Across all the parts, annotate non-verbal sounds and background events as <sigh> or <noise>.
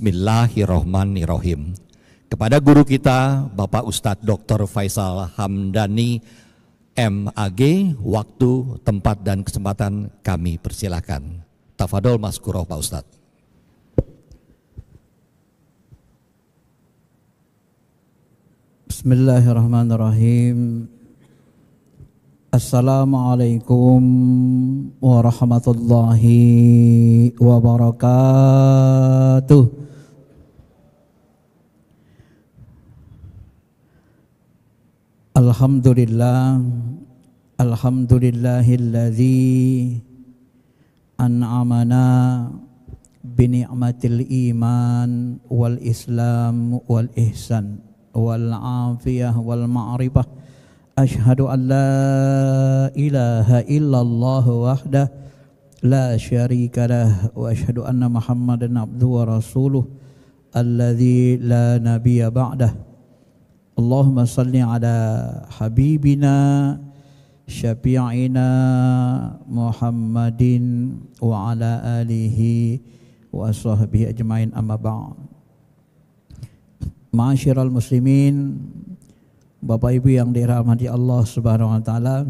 Bismillahirrohmanirrohim. Kepada guru kita, Bapak Ustadz Dr. Faisal Hamdani, MAG, waktu, tempat, dan kesempatan kami persilahkan. Tafadol Mas Kuroh, Pak Ustadz. Bismillahirrahmanirrahim. Assalamualaikum warahmatullahi wabarakatuh. Alhamdulillah Alhamdulillahilladzi an'amana bi ni'matil iman wal islam wal ihsan wal afiyah wal ma'rifah Ashadu an la ilaha illallah anna muhammadan abdu wa rasuluh la nabiya ba'dah Allahumma salli ala habibina syafi'ina Muhammadin wa ala alihi wa sahbihi ajmain amma ba'd. Ma'asyiral muslimin, Bapak Ibu yang dirahmati Allah Subhanahu wa taala.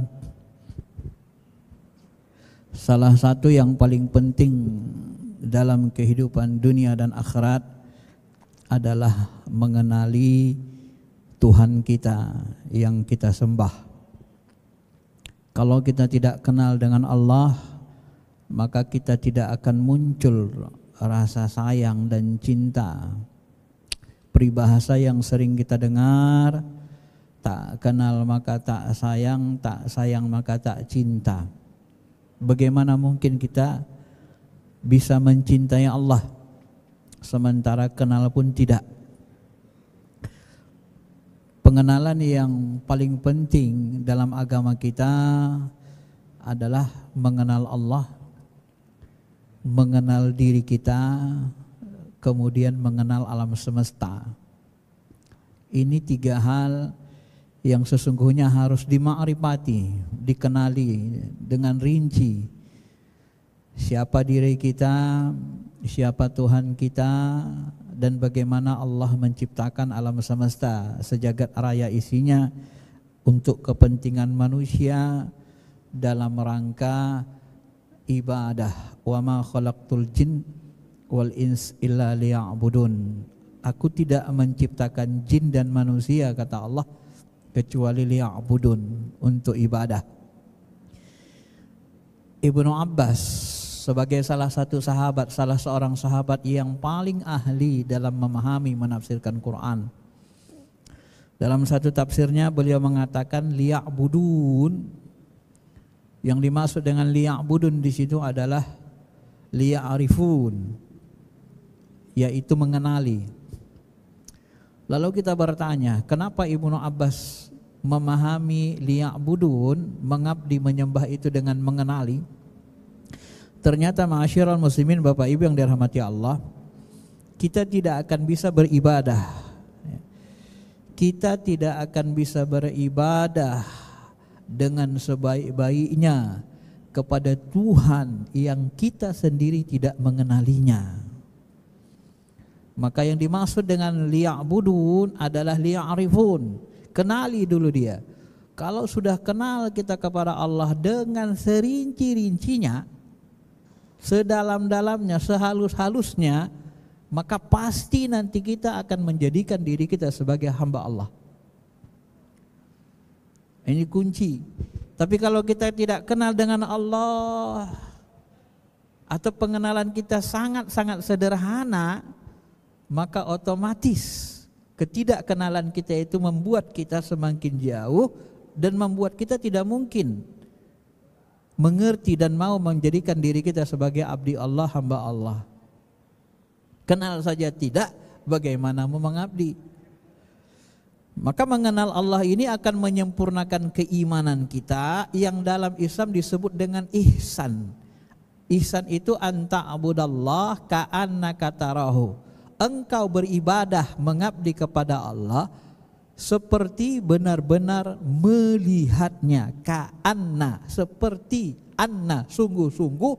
Salah satu yang paling penting dalam kehidupan dunia dan akhirat adalah mengenali Tuhan kita yang kita sembah. Kalau kita tidak kenal dengan Allah, maka kita tidak akan muncul rasa sayang dan cinta. Peribahasa yang sering kita dengar, tak kenal maka tak sayang, tak sayang maka tak cinta. Bagaimana mungkin kita bisa mencintai Allah sementara kenal pun tidak? pengenalan yang paling penting dalam agama kita adalah mengenal Allah, mengenal diri kita, kemudian mengenal alam semesta. Ini tiga hal yang sesungguhnya harus dimakrifati, dikenali dengan rinci. Siapa diri kita, siapa Tuhan kita, dan bagaimana Allah menciptakan alam semesta sejagat raya isinya untuk kepentingan manusia dalam rangka ibadah wa ma khalaqtul jin wal ins illa liya'budun aku tidak menciptakan jin dan manusia kata Allah kecuali liya'budun untuk ibadah Ibnu Abbas sebagai salah satu sahabat, salah seorang sahabat yang paling ahli dalam memahami menafsirkan Quran. Dalam satu tafsirnya beliau mengatakan budun. Yang dimaksud dengan budun di situ adalah arifun, yaitu mengenali. Lalu kita bertanya, kenapa Ibnu Abbas memahami budun mengabdi menyembah itu dengan mengenali? Ternyata ma'asyiral muslimin Bapak Ibu yang dirahmati Allah, kita tidak akan bisa beribadah kita tidak akan bisa beribadah dengan sebaik-baiknya kepada Tuhan yang kita sendiri tidak mengenalinya. Maka yang dimaksud dengan liya'budun adalah liya'rifun. Kenali dulu dia. Kalau sudah kenal kita kepada Allah dengan serinci-rincinya, sedalam-dalamnya, sehalus-halusnya, maka pasti nanti kita akan menjadikan diri kita sebagai hamba Allah. Ini kunci. Tapi kalau kita tidak kenal dengan Allah atau pengenalan kita sangat-sangat sederhana, maka otomatis ketidakkenalan kita itu membuat kita semakin jauh dan membuat kita tidak mungkin mengerti dan mau menjadikan diri kita sebagai abdi Allah, hamba Allah. Kenal saja tidak, bagaimana mau mengabdi? Maka mengenal Allah ini akan menyempurnakan keimanan kita yang dalam Islam disebut dengan ihsan. Ihsan itu anta abudallah ka'anna katarahu. Engkau beribadah mengabdi kepada Allah seperti benar-benar melihatnya ka Anna seperti anna sungguh-sungguh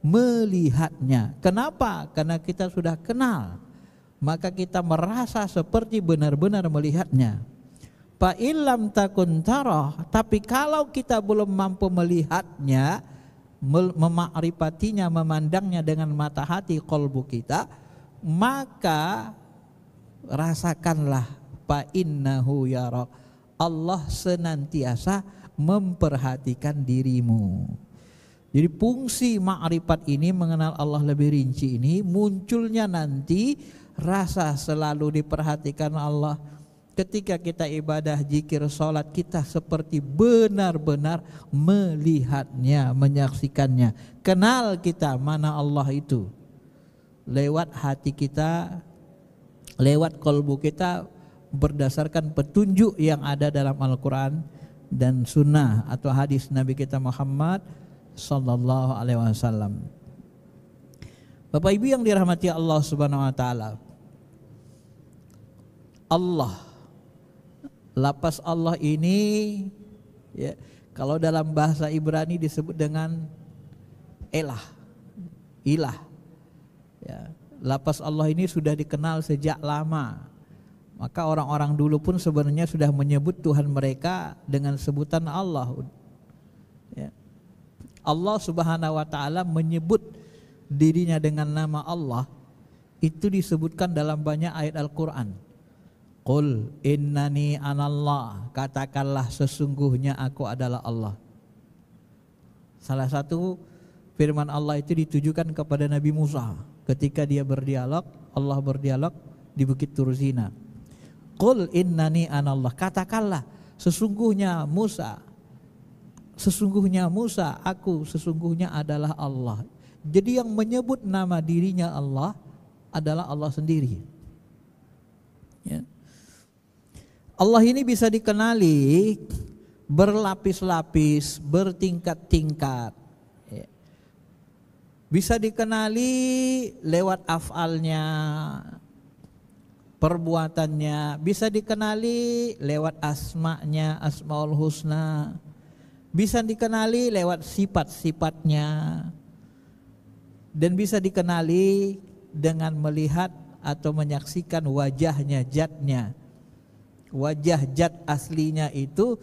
melihatnya kenapa karena kita sudah kenal maka kita merasa seperti benar-benar melihatnya fa illam takun tarah tapi kalau kita belum mampu melihatnya memakrifatinya memandangnya dengan mata hati kolbu kita maka rasakanlah fa innahu yarak Allah senantiasa memperhatikan dirimu. Jadi fungsi makrifat ini mengenal Allah lebih rinci ini munculnya nanti rasa selalu diperhatikan Allah. Ketika kita ibadah, jikir, sholat, kita seperti benar-benar melihatnya, menyaksikannya. Kenal kita mana Allah itu. Lewat hati kita, lewat kolbu kita, berdasarkan petunjuk yang ada dalam Al-Quran dan Sunnah atau hadis Nabi kita Muhammad Sallallahu Alaihi Wasallam. Bapak Ibu yang dirahmati Allah Subhanahu Wa Taala, Allah, lapas Allah ini, ya, kalau dalam bahasa Ibrani disebut dengan elah, ilah. Ya, lapas Allah ini sudah dikenal sejak lama maka orang-orang dulu pun sebenarnya sudah menyebut Tuhan mereka dengan sebutan Allah. Ya. Allah Subhanahu wa taala menyebut dirinya dengan nama Allah itu disebutkan dalam banyak ayat Al-Qur'an. Qul innani anallah, katakanlah sesungguhnya aku adalah Allah. Salah satu firman Allah itu ditujukan kepada Nabi Musa ketika dia berdialog, Allah berdialog di Bukit Turzina. Qul innani anallah. Katakanlah sesungguhnya Musa sesungguhnya Musa aku sesungguhnya adalah Allah. Jadi yang menyebut nama dirinya Allah adalah Allah sendiri. Ya. Allah ini bisa dikenali berlapis-lapis, bertingkat-tingkat. Ya. Bisa dikenali lewat afalnya, perbuatannya bisa dikenali lewat asmanya asmaul husna bisa dikenali lewat sifat-sifatnya dan bisa dikenali dengan melihat atau menyaksikan wajahnya jatnya wajah jat aslinya itu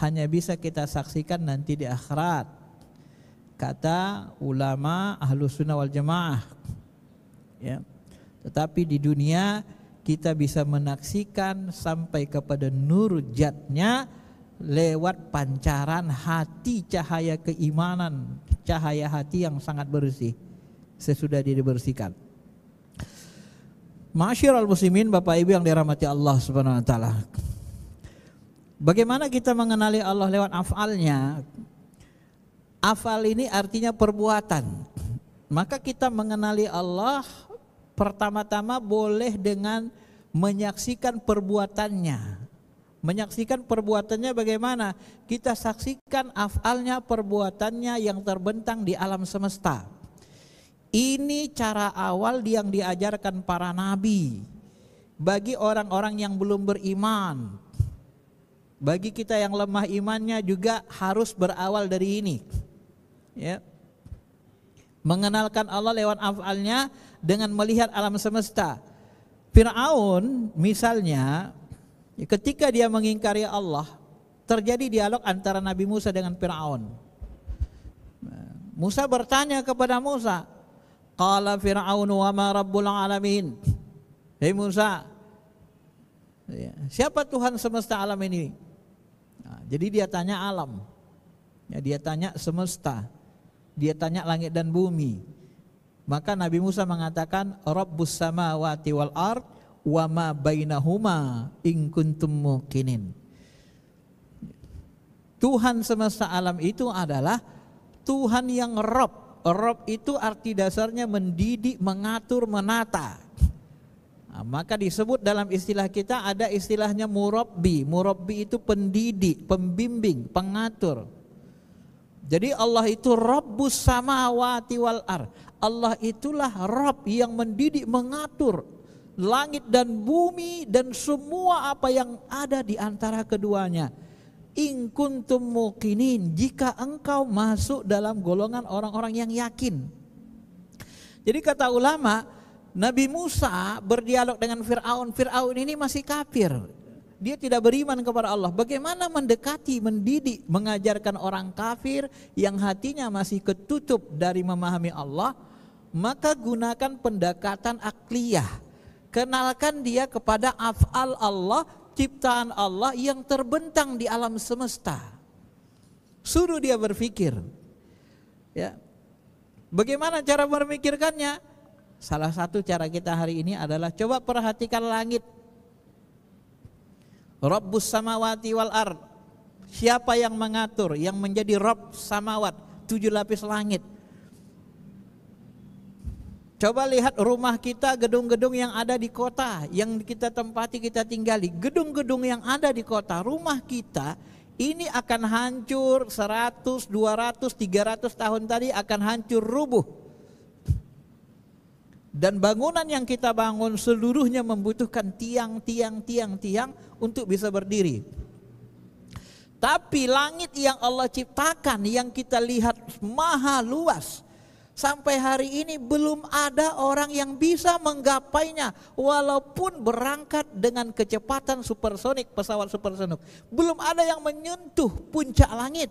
hanya bisa kita saksikan nanti di akhirat kata ulama ahlu sunnah wal jamaah ya tetapi di dunia kita bisa menaksikan sampai kepada nur jatnya lewat pancaran hati cahaya keimanan, cahaya hati yang sangat bersih sesudah dibersihkan. Masyiral muslimin Bapak Ibu yang dirahmati Allah Subhanahu wa taala. Bagaimana kita mengenali Allah lewat afalnya? Afal ini artinya perbuatan. Maka kita mengenali Allah Pertama-tama boleh dengan menyaksikan perbuatannya. Menyaksikan perbuatannya bagaimana? Kita saksikan afalnya, perbuatannya yang terbentang di alam semesta. Ini cara awal yang diajarkan para nabi. Bagi orang-orang yang belum beriman, bagi kita yang lemah imannya juga harus berawal dari ini. Ya mengenalkan Allah lewat afalnya dengan melihat alam semesta. Fir'aun misalnya ketika dia mengingkari Allah terjadi dialog antara Nabi Musa dengan Fir'aun. Musa bertanya kepada Musa, Qala Fir'aun wa ma rabbul alamin. Hei Musa, ya, siapa Tuhan semesta alam ini? Nah, jadi dia tanya alam, ya, dia tanya semesta. Dia tanya langit dan bumi. Maka Nabi Musa mengatakan Rabbus samawati wal ard wa ma bainahuma in kuntum muqinin. Tuhan semesta alam itu adalah Tuhan yang Rob. Rob itu arti dasarnya mendidik, mengatur, menata. Nah, maka disebut dalam istilah kita ada istilahnya murabbi. Murabbi itu pendidik, pembimbing, pengatur. Jadi Allah itu Rabbus samawati wal ar. Allah itulah Rabb yang mendidik, mengatur langit dan bumi dan semua apa yang ada di antara keduanya. In kuntum muqinin jika engkau masuk dalam golongan orang-orang yang yakin. Jadi kata ulama, Nabi Musa berdialog dengan Firaun. Firaun ini masih kafir dia tidak beriman kepada Allah. Bagaimana mendekati, mendidik, mengajarkan orang kafir yang hatinya masih ketutup dari memahami Allah? Maka gunakan pendekatan akliyah. Kenalkan dia kepada af'al Allah, ciptaan Allah yang terbentang di alam semesta. Suruh dia berpikir. Ya. Bagaimana cara memikirkannya? Salah satu cara kita hari ini adalah coba perhatikan langit Rabbus samawati wal ard. Siapa yang mengatur, yang menjadi Rabb samawat, tujuh lapis langit. Coba lihat rumah kita, gedung-gedung yang ada di kota, yang kita tempati, kita tinggali. Gedung-gedung yang ada di kota, rumah kita, ini akan hancur 100, 200, 300 tahun tadi akan hancur rubuh dan bangunan yang kita bangun seluruhnya membutuhkan tiang, tiang, tiang, tiang untuk bisa berdiri. Tapi langit yang Allah ciptakan yang kita lihat maha luas. Sampai hari ini belum ada orang yang bisa menggapainya walaupun berangkat dengan kecepatan supersonik, pesawat supersonik. Belum ada yang menyentuh puncak langit.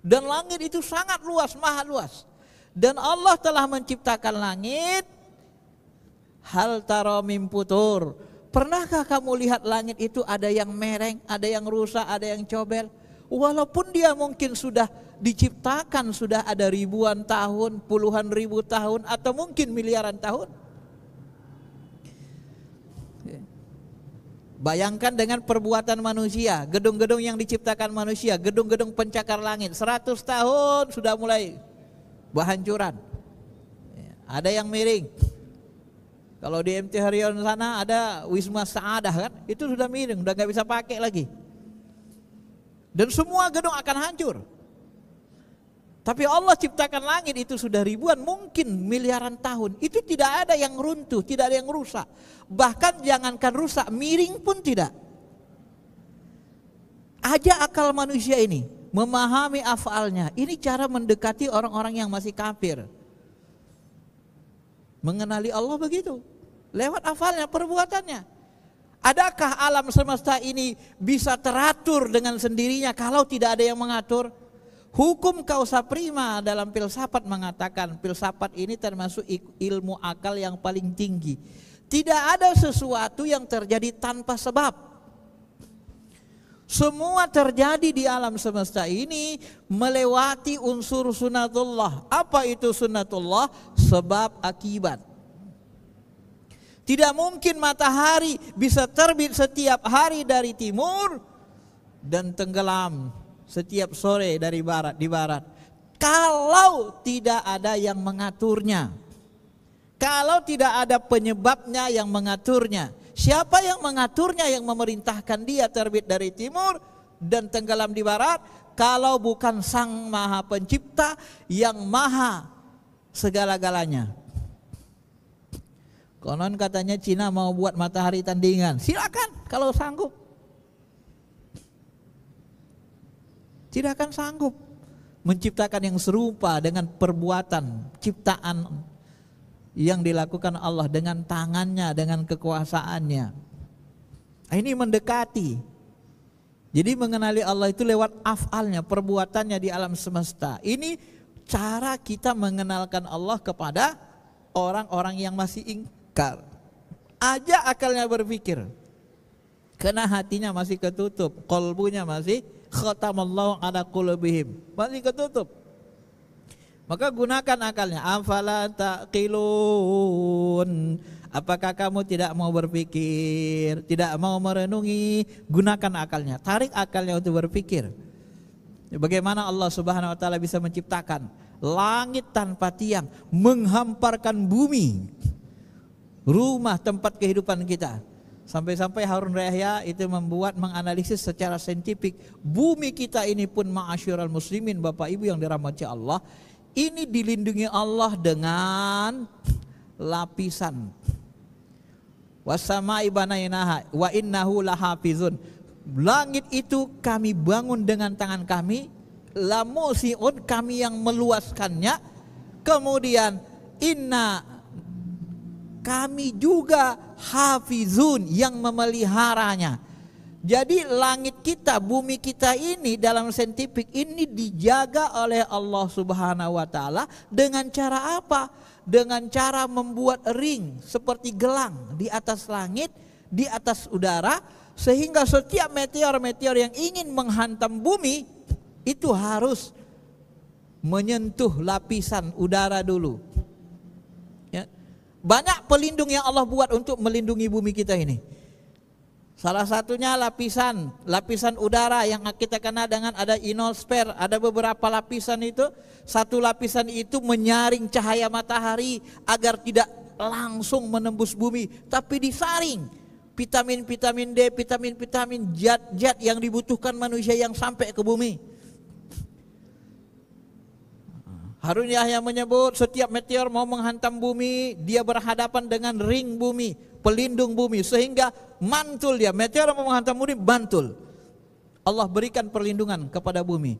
Dan langit itu sangat luas, maha luas dan Allah telah menciptakan langit hal taro putur pernahkah kamu lihat langit itu ada yang mereng ada yang rusak ada yang cobel walaupun dia mungkin sudah diciptakan sudah ada ribuan tahun puluhan ribu tahun atau mungkin miliaran tahun Bayangkan dengan perbuatan manusia, gedung-gedung yang diciptakan manusia, gedung-gedung pencakar langit, 100 tahun sudah mulai Bahancuran. Ya, ada yang miring. Kalau di MT Haryono sana ada Wisma Saadah kan, itu sudah miring, sudah nggak bisa pakai lagi. Dan semua gedung akan hancur. Tapi Allah ciptakan langit itu sudah ribuan, mungkin miliaran tahun. Itu tidak ada yang runtuh, tidak ada yang rusak. Bahkan jangankan rusak, miring pun tidak. Aja akal manusia ini memahami afalnya. Ini cara mendekati orang-orang yang masih kafir. Mengenali Allah begitu. Lewat afalnya, perbuatannya. Adakah alam semesta ini bisa teratur dengan sendirinya kalau tidak ada yang mengatur? Hukum kausa prima dalam filsafat mengatakan filsafat ini termasuk ilmu akal yang paling tinggi. Tidak ada sesuatu yang terjadi tanpa sebab. Semua terjadi di alam semesta ini melewati unsur sunatullah. Apa itu sunatullah? Sebab akibat. Tidak mungkin matahari bisa terbit setiap hari dari timur dan tenggelam setiap sore dari barat di barat. Kalau tidak ada yang mengaturnya. Kalau tidak ada penyebabnya yang mengaturnya. Siapa yang mengaturnya yang memerintahkan dia terbit dari timur dan tenggelam di barat kalau bukan Sang Maha Pencipta yang maha segala-galanya. Konon katanya Cina mau buat matahari tandingan. Silakan kalau sanggup. Tidak akan sanggup menciptakan yang serupa dengan perbuatan ciptaan yang dilakukan Allah dengan tangannya, dengan kekuasaannya. Nah, ini mendekati. Jadi mengenali Allah itu lewat afalnya, perbuatannya di alam semesta. Ini cara kita mengenalkan Allah kepada orang-orang yang masih ingkar. ajak akalnya berpikir. Karena hatinya masih ketutup, kolbunya masih khatamallahu ada kulubihim. Masih ketutup. Maka gunakan akalnya. Afala taqilun. Apakah kamu tidak mau berpikir, tidak mau merenungi? Gunakan akalnya, tarik akalnya untuk berpikir. Bagaimana Allah Subhanahu wa taala bisa menciptakan langit tanpa tiang, menghamparkan bumi. Rumah tempat kehidupan kita. Sampai-sampai Harun Yahya itu membuat menganalisis secara saintifik bumi kita ini pun ma'asyiral muslimin Bapak Ibu yang dirahmati Allah ini dilindungi Allah dengan lapisan. Wasama ibanainaha wa innahu lahafizun. Langit itu kami bangun dengan tangan kami, lamusiun kami yang meluaskannya. Kemudian inna kami juga hafizun yang memeliharanya. Jadi langit kita, bumi kita ini dalam saintifik ini dijaga oleh Allah Subhanahu wa taala dengan cara apa? Dengan cara membuat ring seperti gelang di atas langit, di atas udara sehingga setiap meteor-meteor yang ingin menghantam bumi itu harus menyentuh lapisan udara dulu. Ya. Banyak pelindung yang Allah buat untuk melindungi bumi kita ini. Salah satunya lapisan, lapisan udara yang kita kenal dengan ada inosfer, ada beberapa lapisan itu. Satu lapisan itu menyaring cahaya matahari agar tidak langsung menembus bumi, tapi disaring. Vitamin-vitamin D, vitamin-vitamin zat-zat yang dibutuhkan manusia yang sampai ke bumi. Harun Yahya menyebut setiap meteor mau menghantam bumi, dia berhadapan dengan ring bumi pelindung bumi sehingga mantul dia meteor menghantam bumi mantul Allah berikan perlindungan kepada bumi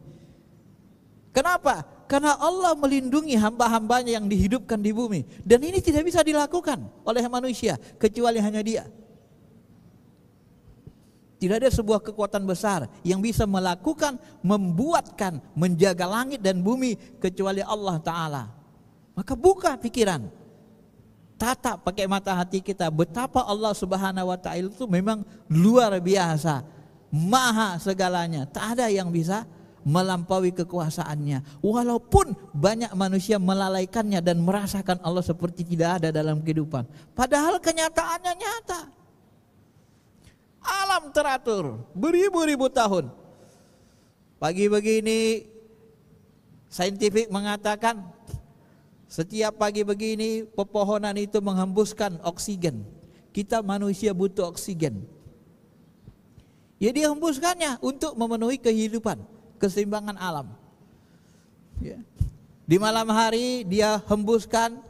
kenapa karena Allah melindungi hamba-hambanya yang dihidupkan di bumi dan ini tidak bisa dilakukan oleh manusia kecuali hanya dia tidak ada sebuah kekuatan besar yang bisa melakukan, membuatkan, menjaga langit dan bumi kecuali Allah Ta'ala. Maka buka pikiran. Tata pakai mata hati kita betapa Allah Subhanahu wa taala itu memang luar biasa, maha segalanya. Tak ada yang bisa melampaui kekuasaannya. Walaupun banyak manusia melalaikannya dan merasakan Allah seperti tidak ada dalam kehidupan. Padahal kenyataannya nyata. Alam teratur beribu-ribu tahun. Pagi begini saintifik mengatakan setiap pagi begini pepohonan itu menghembuskan oksigen. Kita manusia butuh oksigen. Ya dia hembuskannya untuk memenuhi kehidupan, keseimbangan alam. Ya. Di malam hari dia hembuskan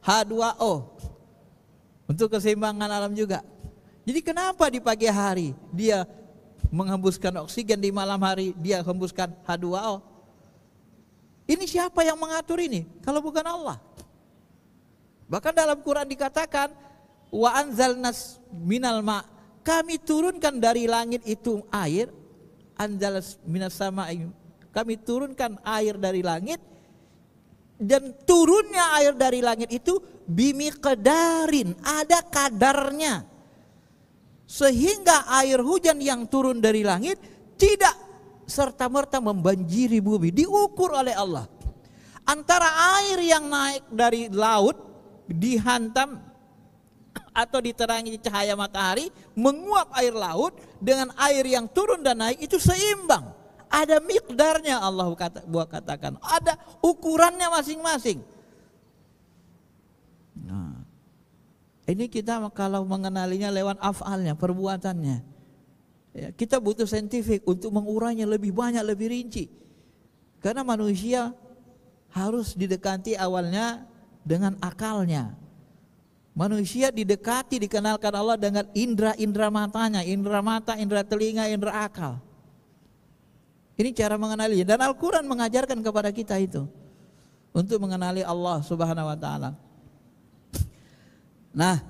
H2O untuk keseimbangan alam juga. Jadi kenapa di pagi hari dia menghembuskan oksigen di malam hari dia hembuskan H2O? Ini siapa yang mengatur ini? Kalau bukan Allah. Bahkan dalam Quran dikatakan wa anzalnas minal ma kami turunkan dari langit itu air anzalas minas sama kami turunkan air dari langit dan turunnya air dari langit itu bimi kedarin ada kadarnya sehingga air hujan yang turun dari langit tidak serta-merta membanjiri bumi diukur oleh Allah. Antara air yang naik dari laut dihantam atau diterangi cahaya matahari menguap air laut dengan air yang turun dan naik itu seimbang. Ada mikdarnya Allah kata, buat katakan. Ada ukurannya masing-masing. Nah, ini kita kalau mengenalinya lewat afalnya, perbuatannya. Ya, kita butuh saintifik untuk mengurainya lebih banyak, lebih rinci. Karena manusia harus didekati awalnya dengan akalnya. Manusia didekati, dikenalkan Allah dengan indera-indera matanya, indera mata, indera telinga, indera akal. Ini cara mengenali dan Al-Qur'an mengajarkan kepada kita itu untuk mengenali Allah Subhanahu wa taala. Nah,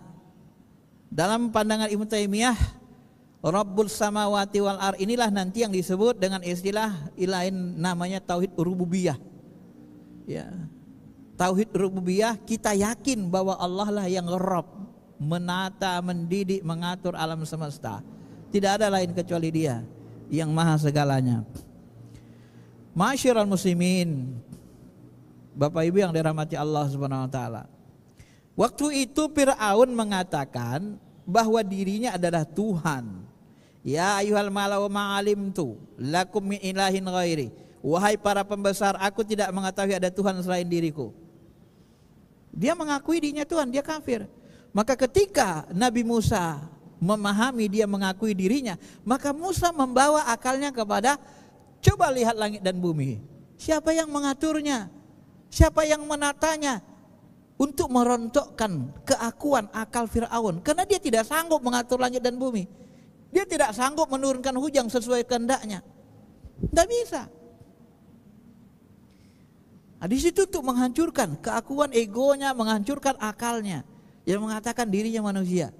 dalam pandangan Ibnu Taimiyah Rabbul samawati wal ar inilah nanti yang disebut dengan istilah lain namanya tauhid rububiyah. Ya. Tauhid rububiyah kita yakin bahwa Allah lah yang Rabb, menata, mendidik, mengatur alam semesta. Tidak ada lain kecuali Dia yang maha segalanya. Masyiral muslimin, Bapak Ibu yang dirahmati Allah Subhanahu wa taala. Waktu itu Firaun mengatakan bahwa dirinya adalah Tuhan Ya ayuhal malau ma'alim tu lakum min ilahin ghairi. Wahai para pembesar, aku tidak mengetahui ada Tuhan selain diriku. Dia mengakui dirinya Tuhan, dia kafir. Maka ketika Nabi Musa memahami dia mengakui dirinya, maka Musa membawa akalnya kepada coba lihat langit dan bumi. Siapa yang mengaturnya? Siapa yang menatanya? Untuk merontokkan keakuan akal Firaun karena dia tidak sanggup mengatur langit dan bumi. Dia tidak sanggup menurunkan hujan sesuai kehendaknya. Tidak bisa. Nah, di situ untuk menghancurkan keakuan egonya, menghancurkan akalnya. Yang mengatakan dirinya manusia.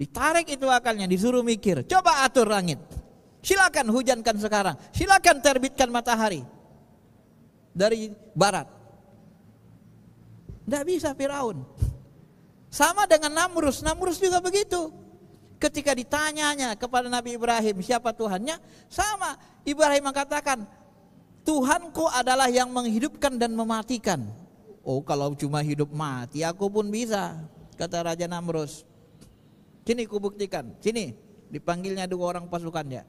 Ditarik itu akalnya, disuruh mikir. Coba atur langit. Silakan hujankan sekarang. Silakan terbitkan matahari. Dari barat. Tidak bisa Firaun. Sama dengan Namrus. Namrus juga begitu. Ketika ditanyanya kepada Nabi Ibrahim siapa Tuhannya, sama Ibrahim mengatakan, Tuhanku adalah yang menghidupkan dan mematikan. Oh kalau cuma hidup mati aku pun bisa, kata Raja Namrus. Sini kubuktikan buktikan, sini dipanggilnya dua orang pasukannya,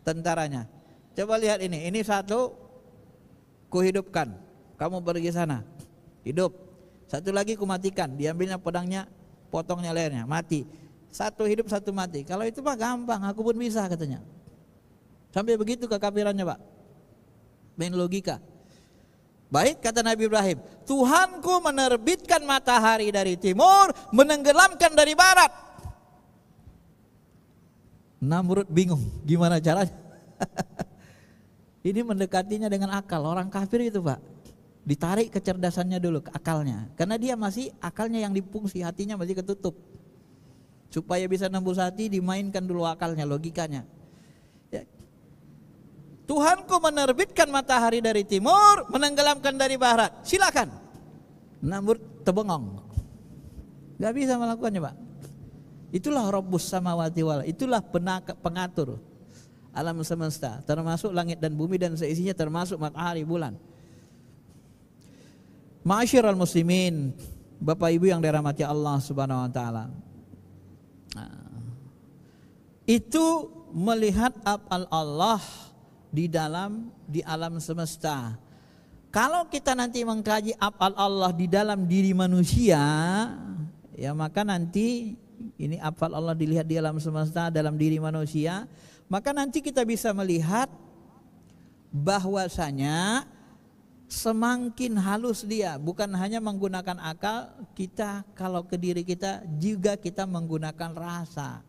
tentaranya. Coba lihat ini, ini satu kuhidupkan, kamu pergi sana, hidup. Satu lagi kumatikan, diambilnya pedangnya, potongnya lehernya, mati. Satu hidup satu mati. Kalau itu pak gampang, aku pun bisa katanya. Sampai begitu kekafirannya pak. Main logika. Baik kata Nabi Ibrahim, Tuhanku menerbitkan matahari dari timur, menenggelamkan dari barat. Namrud bingung gimana caranya. <laughs> Ini mendekatinya dengan akal. Orang kafir itu pak ditarik kecerdasannya dulu ke akalnya karena dia masih akalnya yang dipungsi hatinya masih ketutup Supaya bisa nembus hati dimainkan dulu akalnya, logikanya. Ya. Tuhanku menerbitkan matahari dari timur, menenggelamkan dari barat. Silakan. Namun tebengong. nggak bisa melakukannya, Pak. Itulah robus sama watiwal Itulah pengatur alam semesta, termasuk langit dan bumi dan seisinya termasuk matahari, bulan. masyiral muslimin, Bapak Ibu yang dirahmati Allah Subhanahu wa taala itu melihat apal Allah di dalam di alam semesta. Kalau kita nanti mengkaji apal Allah di dalam diri manusia, ya maka nanti ini apal Allah dilihat di alam semesta dalam diri manusia, maka nanti kita bisa melihat bahwasanya semakin halus dia bukan hanya menggunakan akal kita kalau ke diri kita juga kita menggunakan rasa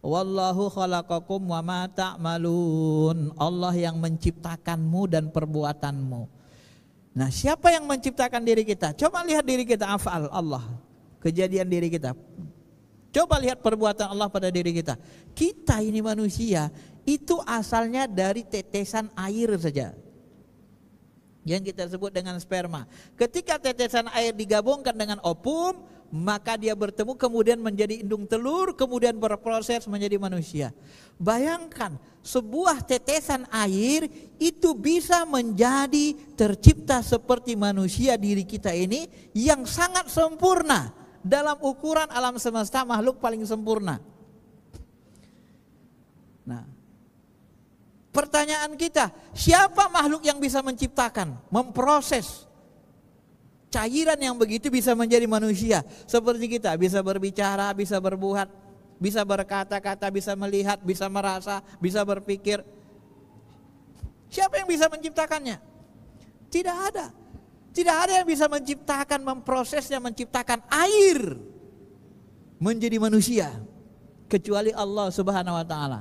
Wallahu khalaqakum wa ma ta'malun. Allah yang menciptakanmu dan perbuatanmu. Nah, siapa yang menciptakan diri kita? Coba lihat diri kita afal Allah. Kejadian diri kita. Coba lihat perbuatan Allah pada diri kita. Kita ini manusia itu asalnya dari tetesan air saja. Yang kita sebut dengan sperma. Ketika tetesan air digabungkan dengan opum, maka dia bertemu kemudian menjadi indung telur, kemudian berproses menjadi manusia. Bayangkan sebuah tetesan air itu bisa menjadi tercipta seperti manusia diri kita ini yang sangat sempurna dalam ukuran alam semesta makhluk paling sempurna. Nah, pertanyaan kita, siapa makhluk yang bisa menciptakan, memproses Cairan yang begitu bisa menjadi manusia seperti kita, bisa berbicara, bisa berbuat, bisa berkata-kata, bisa melihat, bisa merasa, bisa berpikir. Siapa yang bisa menciptakannya? Tidak ada. Tidak ada yang bisa menciptakan, memprosesnya, menciptakan air menjadi manusia kecuali Allah Subhanahu wa taala.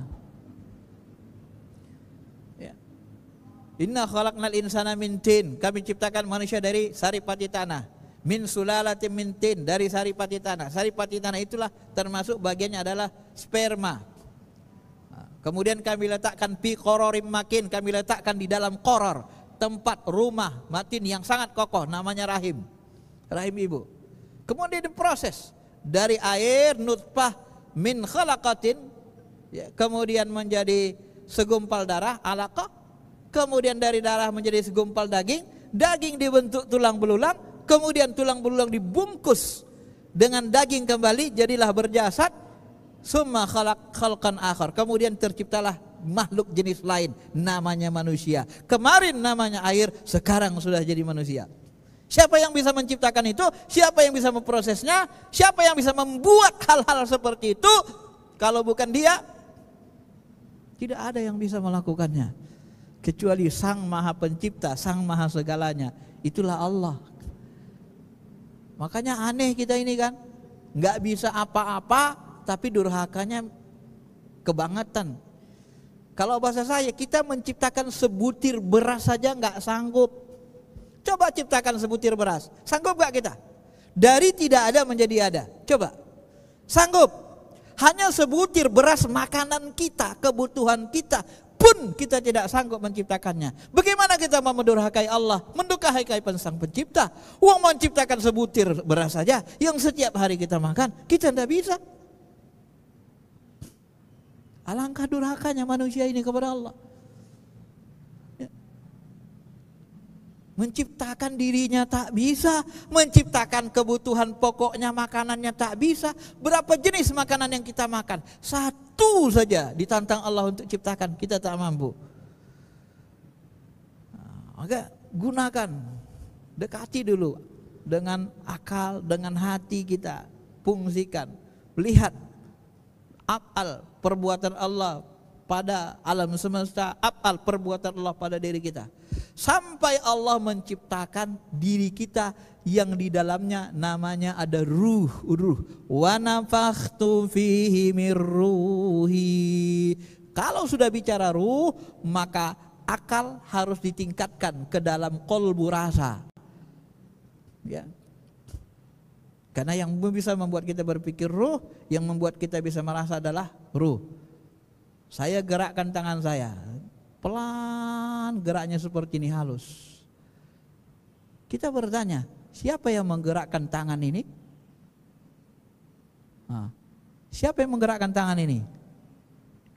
Inna khalaqnal insana min tin. Kami ciptakan manusia dari saripati tanah. Min sulalati min tin, dari saripati tanah. Saripati tanah itulah termasuk bagiannya adalah sperma. Kemudian kami letakkan pi kororim makin, kami letakkan di dalam koror, tempat rumah matin yang sangat kokoh, namanya rahim. Rahim ibu. Kemudian diproses dari air nutfah min khalaqatin, ya, kemudian menjadi segumpal darah alaqah, kemudian dari darah menjadi segumpal daging, daging dibentuk tulang belulang, kemudian tulang belulang dibungkus dengan daging kembali jadilah berjasad summa khalaq khalqan akhar. Kemudian terciptalah makhluk jenis lain namanya manusia. Kemarin namanya air, sekarang sudah jadi manusia. Siapa yang bisa menciptakan itu? Siapa yang bisa memprosesnya? Siapa yang bisa membuat hal-hal seperti itu? Kalau bukan dia, tidak ada yang bisa melakukannya kecuali Sang Maha Pencipta, Sang Maha segalanya. Itulah Allah. Makanya aneh kita ini kan, nggak bisa apa-apa, tapi durhakanya kebangetan. Kalau bahasa saya, kita menciptakan sebutir beras saja nggak sanggup. Coba ciptakan sebutir beras, sanggup nggak kita? Dari tidak ada menjadi ada. Coba, sanggup. Hanya sebutir beras makanan kita, kebutuhan kita, pun kita tidak sanggup menciptakannya. Bagaimana kita mau mendurhakai Allah, mendukahai kaipan sang pencipta? Uang menciptakan sebutir beras saja yang setiap hari kita makan, kita tidak bisa. Alangkah durhakanya manusia ini kepada Allah. Menciptakan dirinya tak bisa, menciptakan kebutuhan pokoknya makanannya tak bisa. Berapa jenis makanan yang kita makan? Satu saja ditantang Allah untuk ciptakan, kita tak mampu. maka nah, gunakan, dekati dulu dengan akal, dengan hati kita, fungsikan. Lihat apal perbuatan Allah pada alam semesta, apal perbuatan Allah pada diri kita. Sampai Allah menciptakan diri kita yang di dalamnya namanya ada ruh, ruh. Wa nafakhtu fihi ruhi. Kalau sudah bicara ruh, maka akal harus ditingkatkan ke dalam kolbu rasa. Ya. Karena yang bisa membuat kita berpikir ruh, yang membuat kita bisa merasa adalah ruh. Saya gerakkan tangan saya, pelan geraknya seperti ini halus. Kita bertanya, siapa yang menggerakkan tangan ini? Nah, siapa yang menggerakkan tangan ini?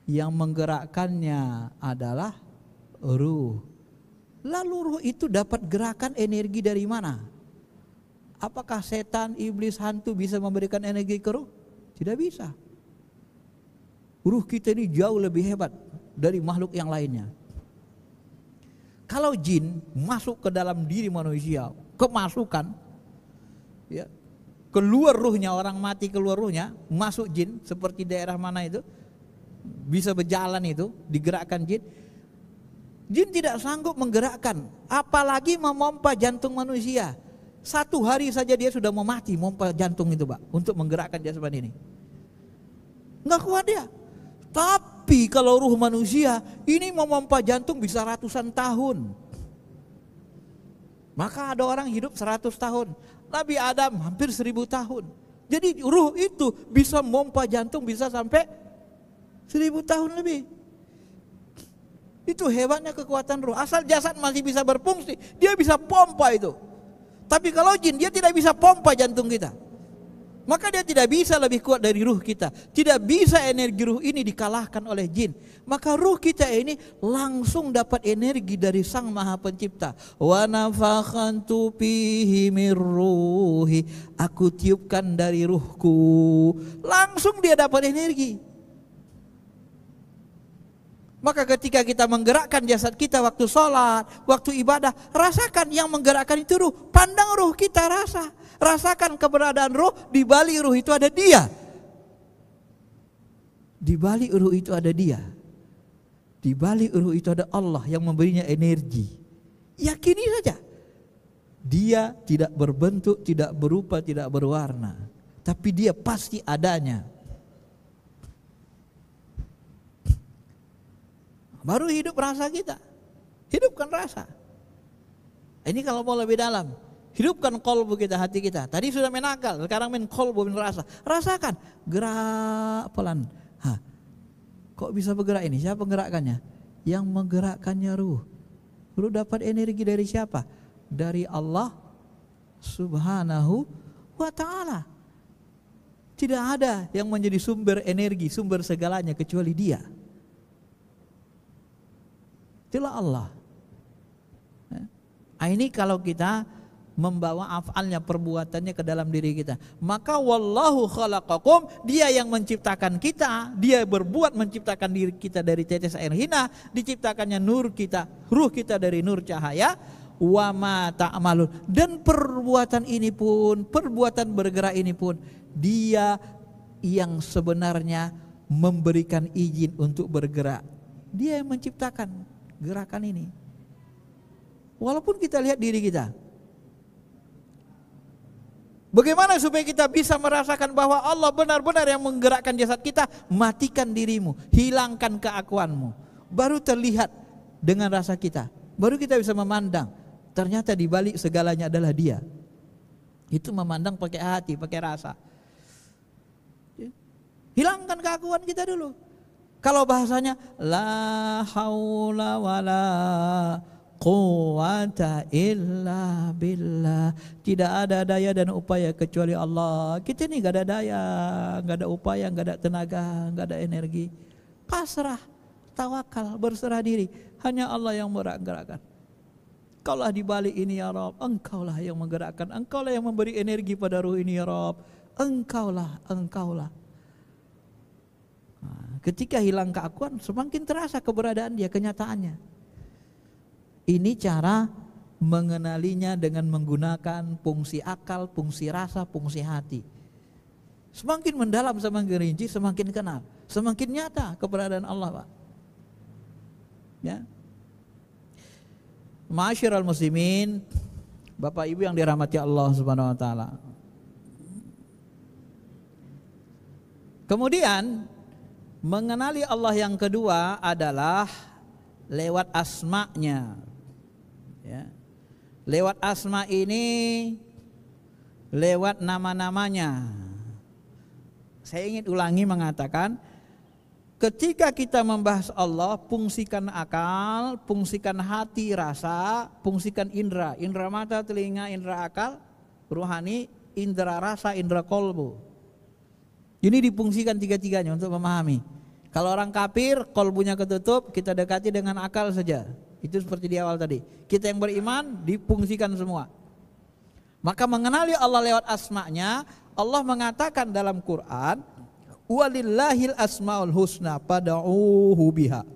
Yang menggerakkannya adalah ruh. Lalu ruh itu dapat gerakan energi dari mana? Apakah setan, iblis, hantu bisa memberikan energi ke ruh? Tidak bisa. Ruh kita ini jauh lebih hebat dari makhluk yang lainnya. Kalau jin masuk ke dalam diri manusia, kemasukan, ya, keluar ruhnya orang mati keluar ruhnya, masuk jin seperti daerah mana itu, bisa berjalan itu, digerakkan jin. Jin tidak sanggup menggerakkan, apalagi memompa jantung manusia. Satu hari saja dia sudah mau mati, memompa jantung itu, Pak, untuk menggerakkan jasmani ini. Nggak kuat dia. Tapi tapi kalau ruh manusia ini memompa jantung bisa ratusan tahun. Maka ada orang hidup seratus tahun. Nabi Adam hampir seribu tahun. Jadi ruh itu bisa memompa jantung bisa sampai seribu tahun lebih. Itu hebatnya kekuatan ruh. Asal jasad masih bisa berfungsi, dia bisa pompa itu. Tapi kalau jin dia tidak bisa pompa jantung kita. Maka dia tidak bisa lebih kuat dari ruh kita. Tidak bisa energi ruh ini dikalahkan oleh jin. Maka ruh kita ini langsung dapat energi dari Sang Maha Pencipta. Wa nafakhantu ruhi. Aku tiupkan dari ruhku. Langsung dia dapat energi. Maka ketika kita menggerakkan jasad kita waktu sholat, waktu ibadah, rasakan yang menggerakkan itu ruh. Pandang ruh kita rasa Rasakan keberadaan roh, di balik roh itu ada dia. Di balik roh itu ada dia. Di balik roh itu ada Allah yang memberinya energi. Yakini saja. Dia tidak berbentuk, tidak berupa, tidak berwarna. Tapi dia pasti adanya. Baru hidup rasa kita. Hidupkan rasa. Ini kalau mau lebih dalam, Hidupkan kolbu kita, hati kita. Tadi sudah main sekarang main kolbu, main rasa. Rasakan, gerak pelan. Hah. Kok bisa bergerak ini? Siapa menggerakkannya Yang menggerakkannya ruh. Ruh dapat energi dari siapa? Dari Allah subhanahu wa ta'ala. Tidak ada yang menjadi sumber energi, sumber segalanya kecuali dia. Itulah Allah. Nah, ini kalau kita membawa afalnya perbuatannya ke dalam diri kita. Maka wallahu khalaqakum, dia yang menciptakan kita, dia berbuat menciptakan diri kita dari tetes air hina, diciptakannya nur kita, ruh kita dari nur cahaya wa ma ta'malun. Dan perbuatan ini pun, perbuatan bergerak ini pun dia yang sebenarnya memberikan izin untuk bergerak. Dia yang menciptakan gerakan ini. Walaupun kita lihat diri kita, Bagaimana supaya kita bisa merasakan bahwa Allah benar-benar yang menggerakkan jasad kita? Matikan dirimu, hilangkan keakuanmu. Baru terlihat dengan rasa kita. Baru kita bisa memandang. Ternyata di balik segalanya adalah dia. Itu memandang pakai hati, pakai rasa. Ya. Hilangkan keakuan kita dulu. Kalau bahasanya la haula wala quwata illa billah. Tidak ada daya dan upaya kecuali Allah. Kita ini gak ada daya, gak ada upaya, gak ada tenaga, gak ada energi. Pasrah, tawakal, berserah diri. Hanya Allah yang menggerakkan. Kaulah di balik ini ya Rob, engkaulah yang menggerakkan, engkaulah yang memberi energi pada ruh ini ya Rob. Engkaulah, engkaulah. Nah, ketika hilang keakuan, semakin terasa keberadaan dia, kenyataannya. Ini cara mengenalinya dengan menggunakan fungsi akal, fungsi rasa, fungsi hati. Semakin mendalam, semakin rinci, semakin kenal, semakin nyata keberadaan Allah, Pak. Ya. Ma'asyiral muslimin, Bapak Ibu yang dirahmati Allah Subhanahu wa taala. Kemudian mengenali Allah yang kedua adalah lewat asma'nya ya. Lewat asma ini lewat nama-namanya. Saya ingin ulangi mengatakan ketika kita membahas Allah fungsikan akal, fungsikan hati rasa, fungsikan indera, indera mata, telinga, indera akal, ruhani, indera rasa, indera kolbu. Ini dipungsikan tiga-tiganya untuk memahami. Kalau orang kafir, kolbunya ketutup, kita dekati dengan akal saja. Itu seperti di awal tadi. Kita yang beriman dipungsikan semua. Maka mengenali Allah lewat asmanya, Allah mengatakan dalam Quran, "Walillahil asmaul husna pada'uhu biha."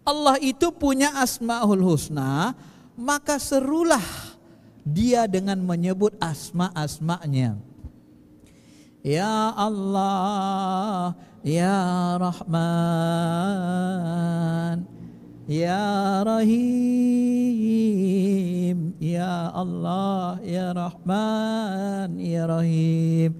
Allah itu punya asmaul husna, maka serulah dia dengan menyebut asma-asmanya. Ya Allah, Ya Rahman, Ya Rahim Ya Allah Ya Rahman Ya Rahim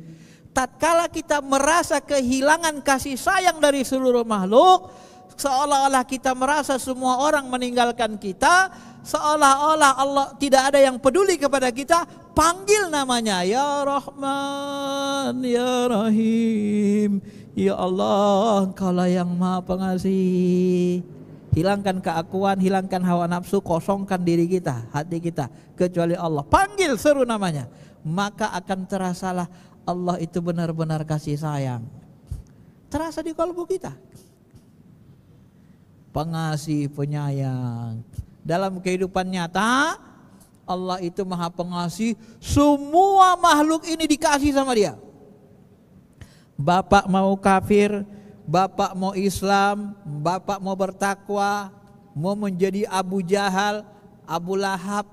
Tatkala kita merasa kehilangan kasih sayang dari seluruh makhluk Seolah-olah kita merasa semua orang meninggalkan kita Seolah-olah Allah tidak ada yang peduli kepada kita Panggil namanya Ya Rahman Ya Rahim Ya Allah Kalau yang maha pengasih Hilangkan keakuan, hilangkan hawa nafsu, kosongkan diri kita, hati kita kecuali Allah. Panggil seru namanya, maka akan terasalah Allah itu benar-benar kasih sayang. Terasa di kalbu kita. Pengasih, penyayang. Dalam kehidupan nyata, Allah itu maha pengasih semua makhluk ini dikasih sama dia bapak mau kafir bapak mau Islam, bapak mau bertakwa, mau menjadi Abu Jahal, Abu Lahab,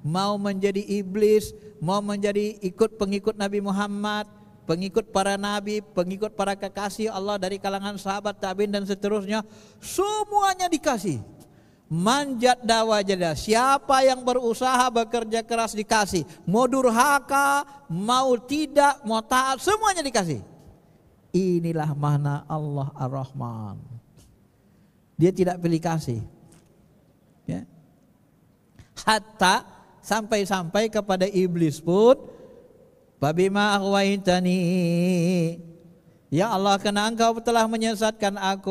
mau menjadi iblis, mau menjadi ikut pengikut Nabi Muhammad, pengikut para nabi, pengikut para kekasih Allah dari kalangan sahabat tabiin dan seterusnya, semuanya dikasih. Manjat dawa jeda. Siapa yang berusaha bekerja keras dikasih. Mau durhaka, mau tidak, mau taat, semuanya dikasih. Inilah mana Allah Ar-Rahman. Dia tidak pilih kasih. Ya. Hatta sampai-sampai kepada iblis pun Babima aghwaitani Ya Allah karena engkau telah menyesatkan aku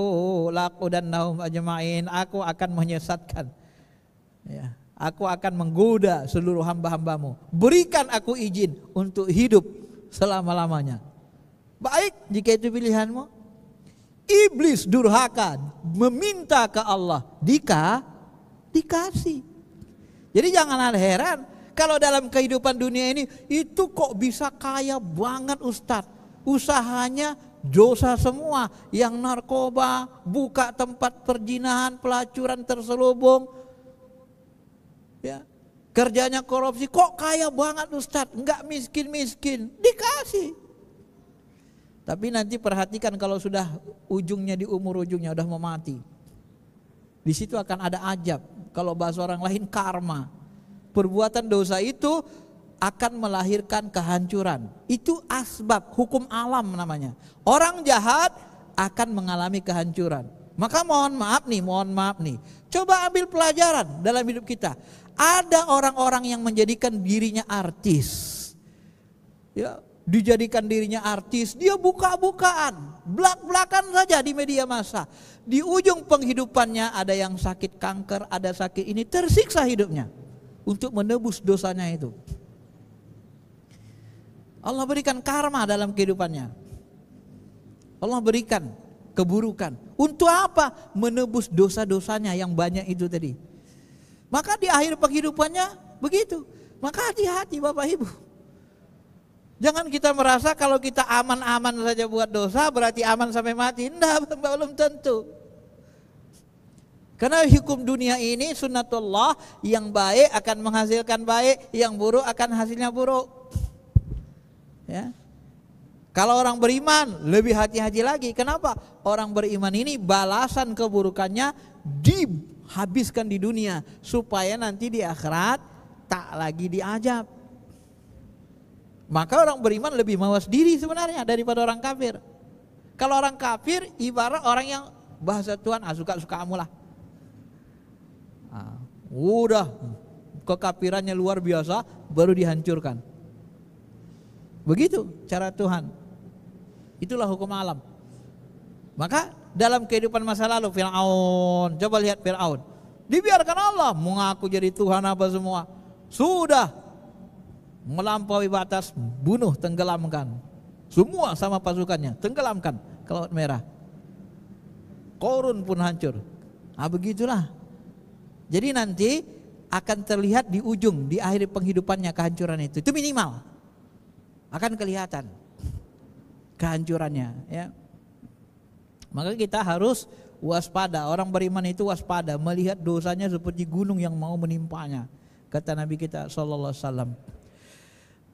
Laku dan naum ajma'in Aku akan menyesatkan ya. Aku akan menggoda seluruh hamba-hambamu Berikan aku izin untuk hidup selama-lamanya Baik jika itu pilihanmu. Iblis durhaka meminta ke Allah dika dikasih. Jadi jangan heran kalau dalam kehidupan dunia ini itu kok bisa kaya banget Ustadz. Usahanya dosa semua yang narkoba, buka tempat perjinahan, pelacuran terselubung. Ya, kerjanya korupsi kok kaya banget Ustadz, nggak miskin-miskin, dikasih. Tapi nanti perhatikan kalau sudah ujungnya di umur ujungnya sudah mau mati. Di situ akan ada ajab. Kalau bahasa orang lain karma. Perbuatan dosa itu akan melahirkan kehancuran. Itu asbab, hukum alam namanya. Orang jahat akan mengalami kehancuran. Maka mohon maaf nih, mohon maaf nih. Coba ambil pelajaran dalam hidup kita. Ada orang-orang yang menjadikan dirinya artis. Ya, dijadikan dirinya artis, dia buka-bukaan, belak-belakan saja di media massa. Di ujung penghidupannya ada yang sakit kanker, ada sakit ini, tersiksa hidupnya untuk menebus dosanya itu. Allah berikan karma dalam kehidupannya. Allah berikan keburukan. Untuk apa? Menebus dosa-dosanya yang banyak itu tadi. Maka di akhir penghidupannya begitu. Maka hati-hati Bapak Ibu. Jangan kita merasa kalau kita aman-aman saja buat dosa berarti aman sampai mati. Tidak <laughs> belum tentu. Karena hukum dunia ini sunnatullah yang baik akan menghasilkan baik, yang buruk akan hasilnya buruk. Ya. Kalau orang beriman lebih hati-hati lagi. Kenapa? Orang beriman ini balasan keburukannya dihabiskan di dunia supaya nanti di akhirat tak lagi diajab. Maka orang beriman lebih mawas diri sebenarnya daripada orang kafir. Kalau orang kafir ibarat orang yang bahasa Tuhan ah, suka suka amulah. Ah, udah kekafirannya luar biasa baru dihancurkan. Begitu cara Tuhan. Itulah hukum alam. Maka dalam kehidupan masa lalu Fir'aun, coba lihat Fir'aun. Dibiarkan Allah mengaku jadi Tuhan apa semua. Sudah melampaui batas, bunuh, tenggelamkan. Semua sama pasukannya, tenggelamkan ke Laut Merah. Korun pun hancur. nah begitulah. Jadi nanti akan terlihat di ujung, di akhir penghidupannya kehancuran itu. Itu minimal. Akan kelihatan kehancurannya, ya. Maka kita harus waspada. Orang beriman itu waspada melihat dosanya seperti gunung yang mau menimpanya. Kata Nabi kita sallallahu alaihi wasallam.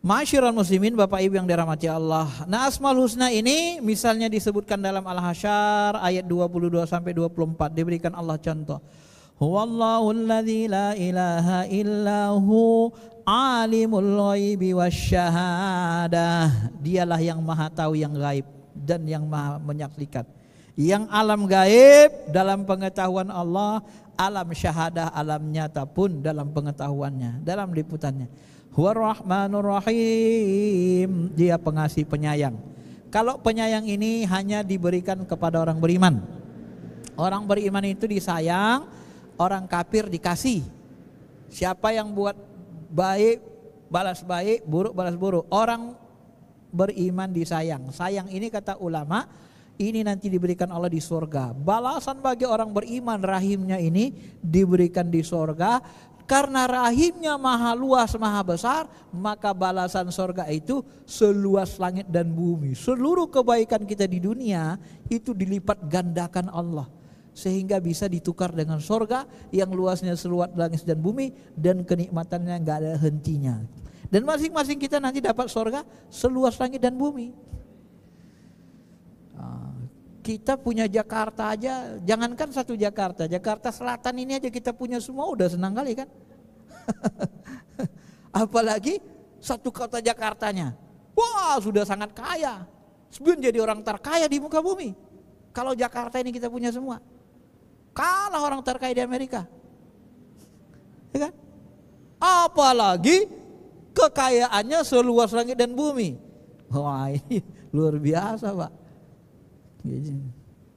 Masyiral muslimin Bapak Ibu yang dirahmati Allah. Nah Asmaul Husna ini misalnya disebutkan dalam Al-Hasyar ayat 22 sampai 24 diberikan Allah contoh. Huwallahu alladzi la ilaha illa hu alimul ghaibi wasyahadah. Dialah yang maha tahu yang gaib dan yang maha menyaksikan. Yang alam gaib dalam pengetahuan Allah, alam syahadah, alam nyata pun dalam pengetahuannya, dalam liputannya. Rahim. Dia pengasih penyayang. Kalau penyayang ini hanya diberikan kepada orang beriman. Orang beriman itu disayang, orang kafir dikasih. Siapa yang buat baik balas baik, buruk balas buruk. Orang beriman disayang. Sayang ini kata ulama, ini nanti diberikan Allah di sorga. Balasan bagi orang beriman rahimnya ini diberikan di sorga karena rahimnya maha luas, maha besar, maka balasan sorga itu seluas langit dan bumi. Seluruh kebaikan kita di dunia itu dilipat gandakan Allah. Sehingga bisa ditukar dengan sorga yang luasnya seluas langit dan bumi dan kenikmatannya nggak ada hentinya. Dan masing-masing kita nanti dapat sorga seluas langit dan bumi. Kita punya Jakarta aja, jangankan satu Jakarta, Jakarta Selatan ini aja kita punya semua udah senang kali kan? <laughs> Apalagi satu kota Jakartanya. Wah, sudah sangat kaya. Sebelum jadi orang terkaya di muka bumi. Kalau Jakarta ini kita punya semua. Kalah orang terkaya di Amerika. <laughs> Ya kan? Apalagi kekayaannya seluas langit dan bumi. Wah, ini <laughs> luar biasa, Pak.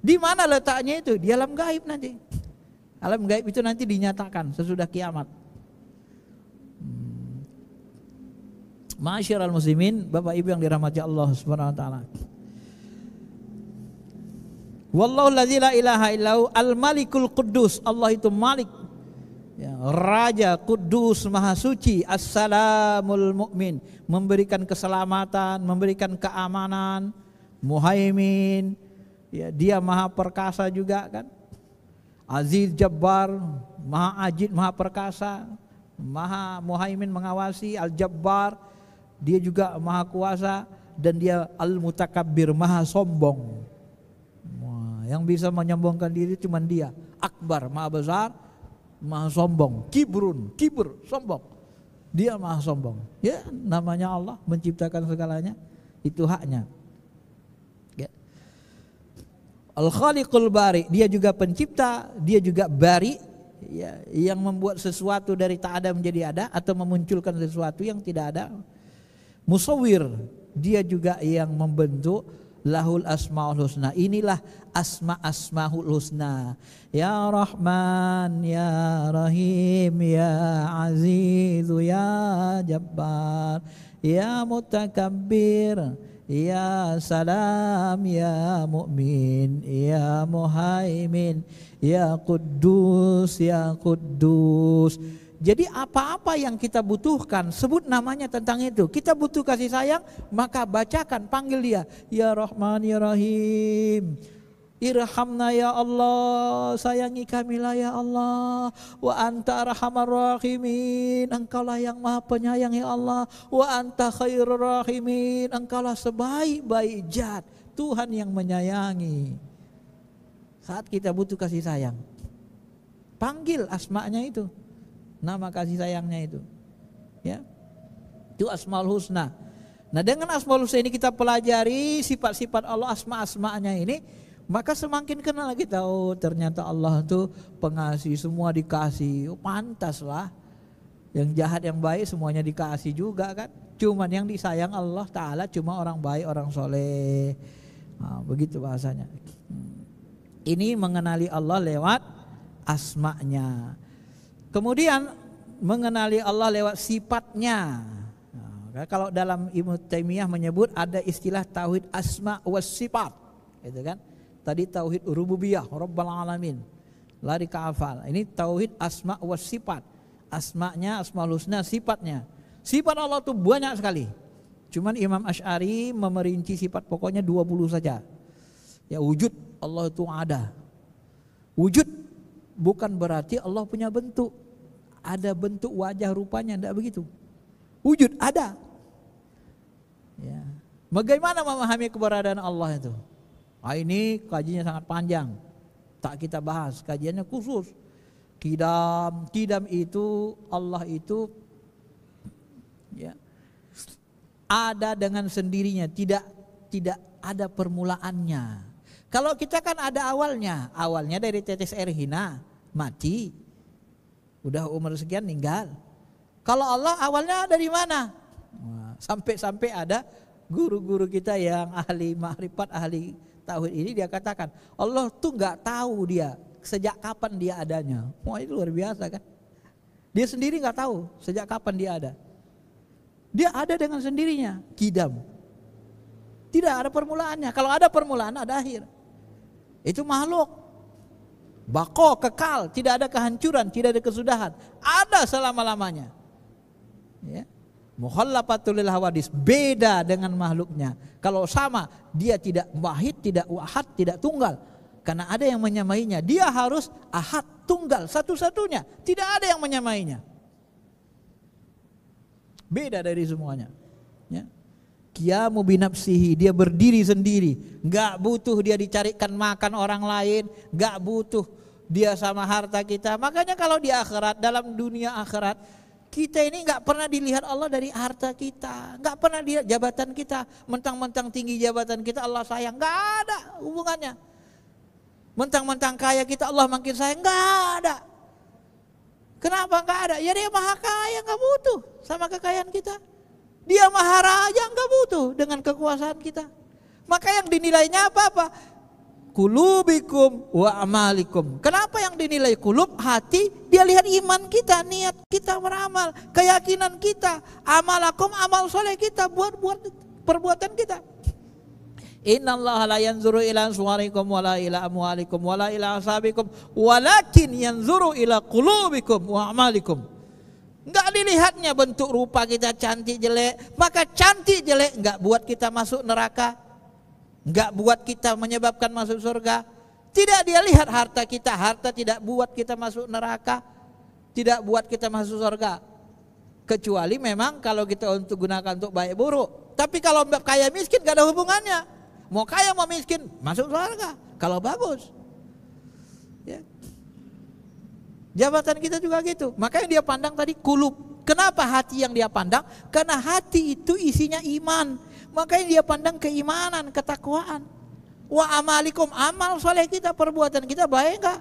Di mana letaknya itu? Di alam gaib nanti. Alam gaib itu nanti dinyatakan sesudah kiamat. Hmm. muslimin, Bapak Ibu yang dirahmati Allah Subhanahu wa taala. Wallahu la ilaha illahu al-malikul quddus. Allah itu Malik. Ya, Raja Kudus Maha Suci Assalamul Mukmin memberikan keselamatan, memberikan keamanan, muhaimin, ya, dia maha perkasa juga kan. Aziz Jabbar, maha ajid, maha perkasa, maha muhaimin mengawasi, Al-Jabbar, dia juga maha kuasa dan dia Al-Mutakabbir, maha sombong. yang bisa menyombongkan diri cuma dia. Akbar, maha besar, maha sombong. Kibrun, kibur, sombong. Dia maha sombong. Ya, namanya Allah menciptakan segalanya. Itu haknya. Al-Khaliqul Bari, dia juga pencipta, dia juga bari ya, yang membuat sesuatu dari tak ada menjadi ada atau memunculkan sesuatu yang tidak ada. Musawir, dia juga yang membentuk lahul asmaul husna. Inilah asma-asmaul husna. Ya Rahman, ya Rahim, ya Aziz, ya Jabbar, ya Mutakabbir. Ya salam ya mu'min ya muhaimin ya kudus ya kudus jadi apa-apa yang kita butuhkan sebut namanya tentang itu kita butuh kasih sayang maka bacakan panggil dia ya Rahman ya Rahim Irhamna ya Allah, sayangi lah ya Allah. Wa anta arhamar rahimin, lah yang maha penyayang ya Allah. Wa anta khairur rahimin, engkau lah sebaik-baik jad, Tuhan yang menyayangi. Saat kita butuh kasih sayang, panggil asmanya itu. Nama kasih sayangnya itu. Ya. Itu asmaul husna. Nah, dengan asmaul husna ini kita pelajari sifat-sifat Allah, asma-asmanya ini maka semakin kenal kita, oh ternyata Allah itu pengasih, semua dikasih. Oh, pantaslah. Yang jahat yang baik semuanya dikasih juga kan. Cuman yang disayang Allah Ta'ala cuma orang baik, orang soleh. Nah, begitu bahasanya. Ini mengenali Allah lewat asma'nya. Kemudian mengenali Allah lewat sifatnya. Nah, kalau dalam Ibnu Taimiyah menyebut ada istilah tauhid asma was sifat, gitu kan? Tadi tauhid rububiyah, rabbal alamin. Lari ke afal. Ini tauhid asma wa sifat. Asmanya, asmaul husna, sifatnya. Sifat Allah tuh banyak sekali. Cuman Imam Ash'ari memerinci sifat pokoknya 20 saja. Ya wujud Allah itu ada. Wujud bukan berarti Allah punya bentuk. Ada bentuk wajah rupanya, tidak begitu. Wujud ada. Ya. Bagaimana memahami keberadaan Allah itu? Nah, ini kajiannya sangat panjang. Tak kita bahas, kajiannya khusus. Kidam, kidam itu Allah itu ya ada dengan sendirinya, tidak tidak ada permulaannya. Kalau kita kan ada awalnya, awalnya dari tetes air hina, mati. Udah umur sekian meninggal. Kalau Allah awalnya dari mana? Sampai-sampai ada guru-guru kita yang ahli ma'rifat, ahli tauhid ini dia katakan Allah tuh nggak tahu dia sejak kapan dia adanya. Wah itu luar biasa kan. Dia sendiri nggak tahu sejak kapan dia ada. Dia ada dengan sendirinya, kidam. Tidak ada permulaannya. Kalau ada permulaan ada akhir. Itu makhluk. Bako kekal, tidak ada kehancuran, tidak ada kesudahan. Ada selama-lamanya. Ya. Muhallafatulil hawadis beda dengan makhluknya. Kalau sama dia tidak wahid, tidak wahad, tidak tunggal. Karena ada yang menyamainya. Dia harus ahad, tunggal, satu-satunya. Tidak ada yang menyamainya. Beda dari semuanya. Ya. Kiamu binapsihi, dia berdiri sendiri. Gak butuh dia dicarikan makan orang lain. Gak butuh dia sama harta kita. Makanya kalau di akhirat, dalam dunia akhirat, kita ini nggak pernah dilihat Allah dari harta kita, nggak pernah dilihat jabatan kita. Mentang-mentang tinggi jabatan kita Allah sayang, nggak ada hubungannya. Mentang-mentang kaya kita Allah makin sayang, nggak ada. Kenapa nggak ada? Ya dia maha kaya nggak butuh sama kekayaan kita. Dia maha raja nggak butuh dengan kekuasaan kita. Maka yang dinilainya apa-apa? kulubikum wa amalikum. Kenapa yang dinilai kulub hati? Dia lihat iman kita, niat kita beramal, keyakinan kita, amalakum amal soleh kita, buat buat perbuatan kita. Inna Allah la yanzuru ila suwarikum wa la ila amwalikum wa la ila asabikum walakin yanzuru ila qulubikum wa amalikum. Enggak dilihatnya bentuk rupa kita cantik jelek, maka cantik jelek enggak buat kita masuk neraka. Enggak buat kita menyebabkan masuk surga. Tidak dia lihat harta kita, harta tidak buat kita masuk neraka, tidak buat kita masuk surga. Kecuali memang kalau kita untuk gunakan untuk baik buruk. Tapi kalau kaya miskin gak ada hubungannya. Mau kaya mau miskin masuk surga kalau bagus. Ya. Jabatan kita juga gitu. Makanya dia pandang tadi kulub. Kenapa hati yang dia pandang? Karena hati itu isinya iman Makanya dia pandang keimanan, ketakwaan. Wa amalikum amal soleh kita, perbuatan kita baik enggak?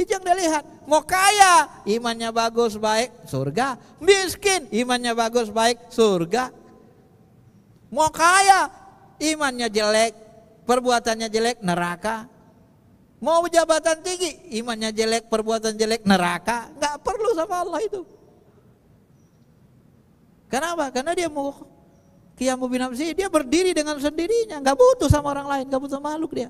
Itu yang dilihat. Mau kaya, imannya bagus, baik, surga. Miskin, imannya bagus, baik, surga. Mau kaya, imannya jelek, perbuatannya jelek, neraka. Mau jabatan tinggi, imannya jelek, perbuatan jelek, neraka. Nggak perlu sama Allah itu. Kenapa? Karena dia mau kiamu binafsi dia berdiri dengan sendirinya, nggak butuh sama orang lain, nggak butuh sama makhluk dia.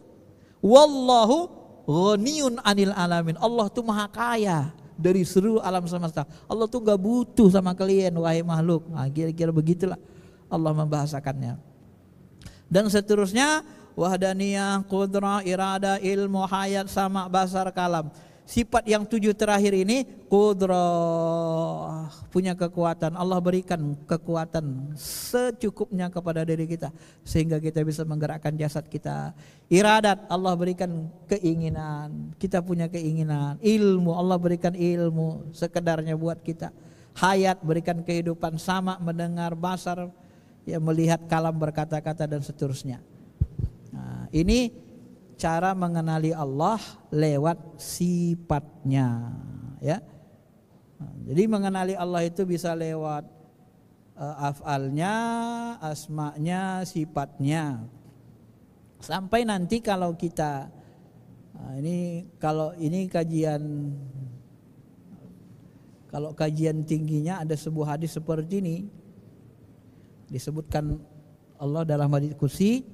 Wallahu ghaniyun anil alamin. Allah tuh maha kaya dari seluruh alam semesta. Allah tuh nggak butuh sama kalian wahai makhluk. Nah, kira-kira begitulah Allah membahasakannya. Dan seterusnya wahdaniyah, qudrah, irada, ilmu, hayat, sama basar, kalam. Sifat yang tujuh terakhir ini kudrah, punya kekuatan. Allah berikan kekuatan secukupnya kepada diri kita sehingga kita bisa menggerakkan jasad kita. Iradat Allah berikan keinginan, kita punya keinginan. Ilmu Allah berikan ilmu sekedarnya buat kita. Hayat berikan kehidupan sama mendengar basar ya melihat kalam berkata-kata dan seterusnya. Nah, ini cara mengenali Allah lewat sifatnya ya jadi mengenali Allah itu bisa lewat uh, afalnya asmanya sifatnya sampai nanti kalau kita nah ini kalau ini kajian kalau kajian tingginya ada sebuah hadis seperti ini disebutkan Allah dalam hadis kursi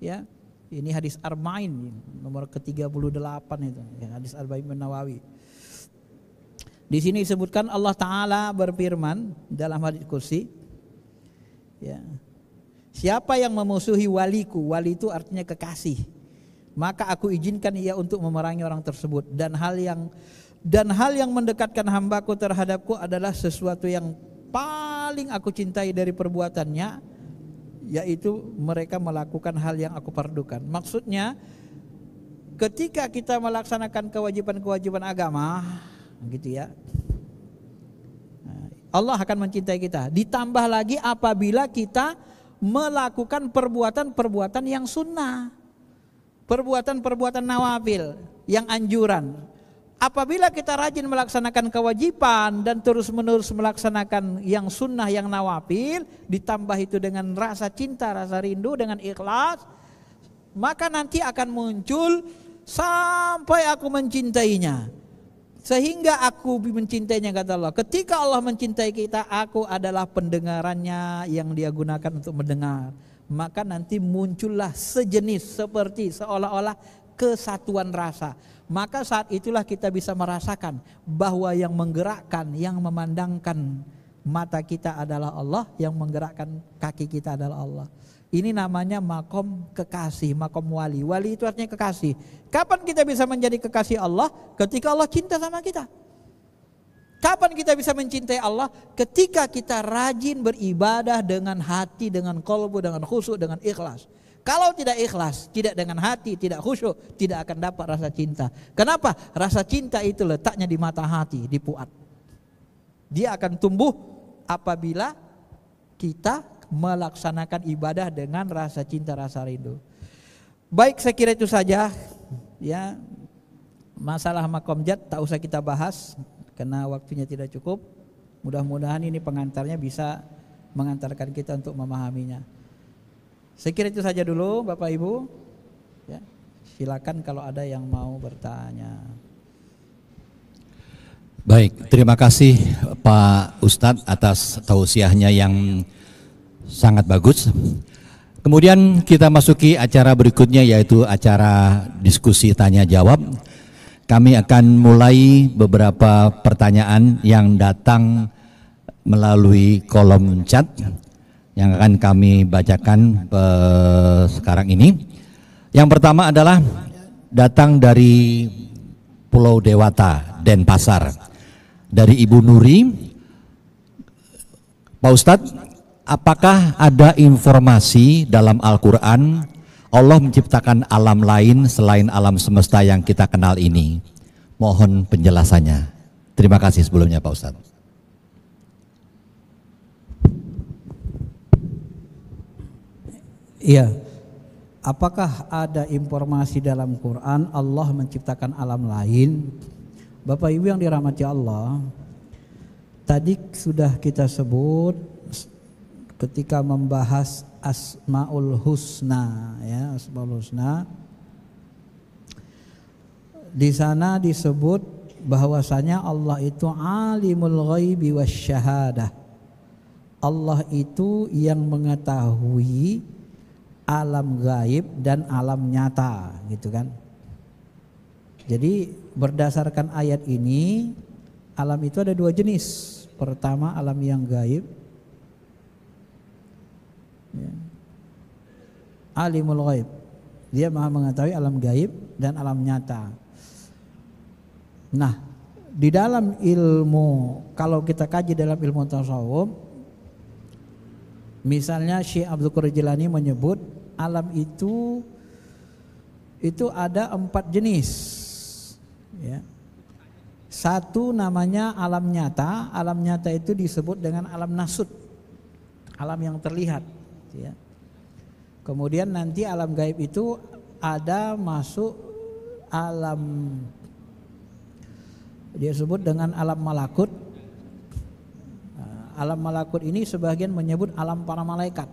ya ini hadis Arba'in nomor ke-38 itu, ya, hadis Arba'in bin Nawawi. Di sini disebutkan Allah taala berfirman dalam hadis kursi ya. Siapa yang memusuhi waliku, wali itu artinya kekasih, maka aku izinkan ia untuk memerangi orang tersebut dan hal yang dan hal yang mendekatkan hambaku terhadapku adalah sesuatu yang paling aku cintai dari perbuatannya yaitu mereka melakukan hal yang aku perdukan. Maksudnya ketika kita melaksanakan kewajiban-kewajiban agama, gitu ya. Allah akan mencintai kita. Ditambah lagi apabila kita melakukan perbuatan-perbuatan yang sunnah. Perbuatan-perbuatan nawafil, yang anjuran. Apabila kita rajin melaksanakan kewajiban dan terus-menerus melaksanakan yang sunnah, yang nawafil, ditambah itu dengan rasa cinta, rasa rindu, dengan ikhlas, maka nanti akan muncul sampai aku mencintainya. Sehingga aku mencintainya kata Allah. Ketika Allah mencintai kita, aku adalah pendengarannya yang dia gunakan untuk mendengar. Maka nanti muncullah sejenis seperti seolah-olah kesatuan rasa maka saat itulah kita bisa merasakan bahwa yang menggerakkan, yang memandangkan mata kita adalah Allah, yang menggerakkan kaki kita adalah Allah. Ini namanya makom kekasih, makom wali. Wali itu artinya kekasih. Kapan kita bisa menjadi kekasih Allah? Ketika Allah cinta sama kita. Kapan kita bisa mencintai Allah? Ketika kita rajin beribadah dengan hati, dengan kolbu, dengan khusyuk, dengan ikhlas. Kalau tidak ikhlas, tidak dengan hati, tidak khusyuk, tidak akan dapat rasa cinta. Kenapa? Rasa cinta itu letaknya di mata hati, di puat. Dia akan tumbuh apabila kita melaksanakan ibadah dengan rasa cinta, rasa rindu. Baik, saya kira itu saja. Ya, masalah makomjat tak usah kita bahas karena waktunya tidak cukup. Mudah-mudahan ini pengantarnya bisa mengantarkan kita untuk memahaminya. Saya kira itu saja dulu Bapak Ibu. Ya. Silakan kalau ada yang mau bertanya. Baik, terima kasih Pak Ustadz atas tausiahnya yang sangat bagus. Kemudian kita masuki acara berikutnya yaitu acara diskusi tanya jawab. Kami akan mulai beberapa pertanyaan yang datang melalui kolom chat yang akan kami bacakan sekarang ini. Yang pertama adalah datang dari Pulau Dewata, Denpasar. Dari Ibu Nuri, Pak Ustadz, apakah ada informasi dalam Al-Quran Allah menciptakan alam lain selain alam semesta yang kita kenal ini? Mohon penjelasannya. Terima kasih sebelumnya Pak Ustadz. Iya. Apakah ada informasi dalam Quran Allah menciptakan alam lain? Bapak Ibu yang dirahmati Allah, tadi sudah kita sebut ketika membahas Asmaul Husna ya, Asmaul Husna. Di sana disebut bahwasanya Allah itu alimul ghaibi wasyahadah. Allah itu yang mengetahui alam gaib dan alam nyata gitu kan. Jadi berdasarkan ayat ini alam itu ada dua jenis. Pertama alam yang gaib. Ya. Alimul gaib. Dia maha mengetahui alam gaib dan alam nyata. Nah, di dalam ilmu kalau kita kaji dalam ilmu tasawuf Misalnya Syekh Abdul Qadir Jilani menyebut alam itu itu ada empat jenis. Ya. Satu namanya alam nyata, alam nyata itu disebut dengan alam nasut, alam yang terlihat. Ya. Kemudian nanti alam gaib itu ada masuk alam dia sebut dengan alam malakut alam malakut ini sebagian menyebut alam para malaikat.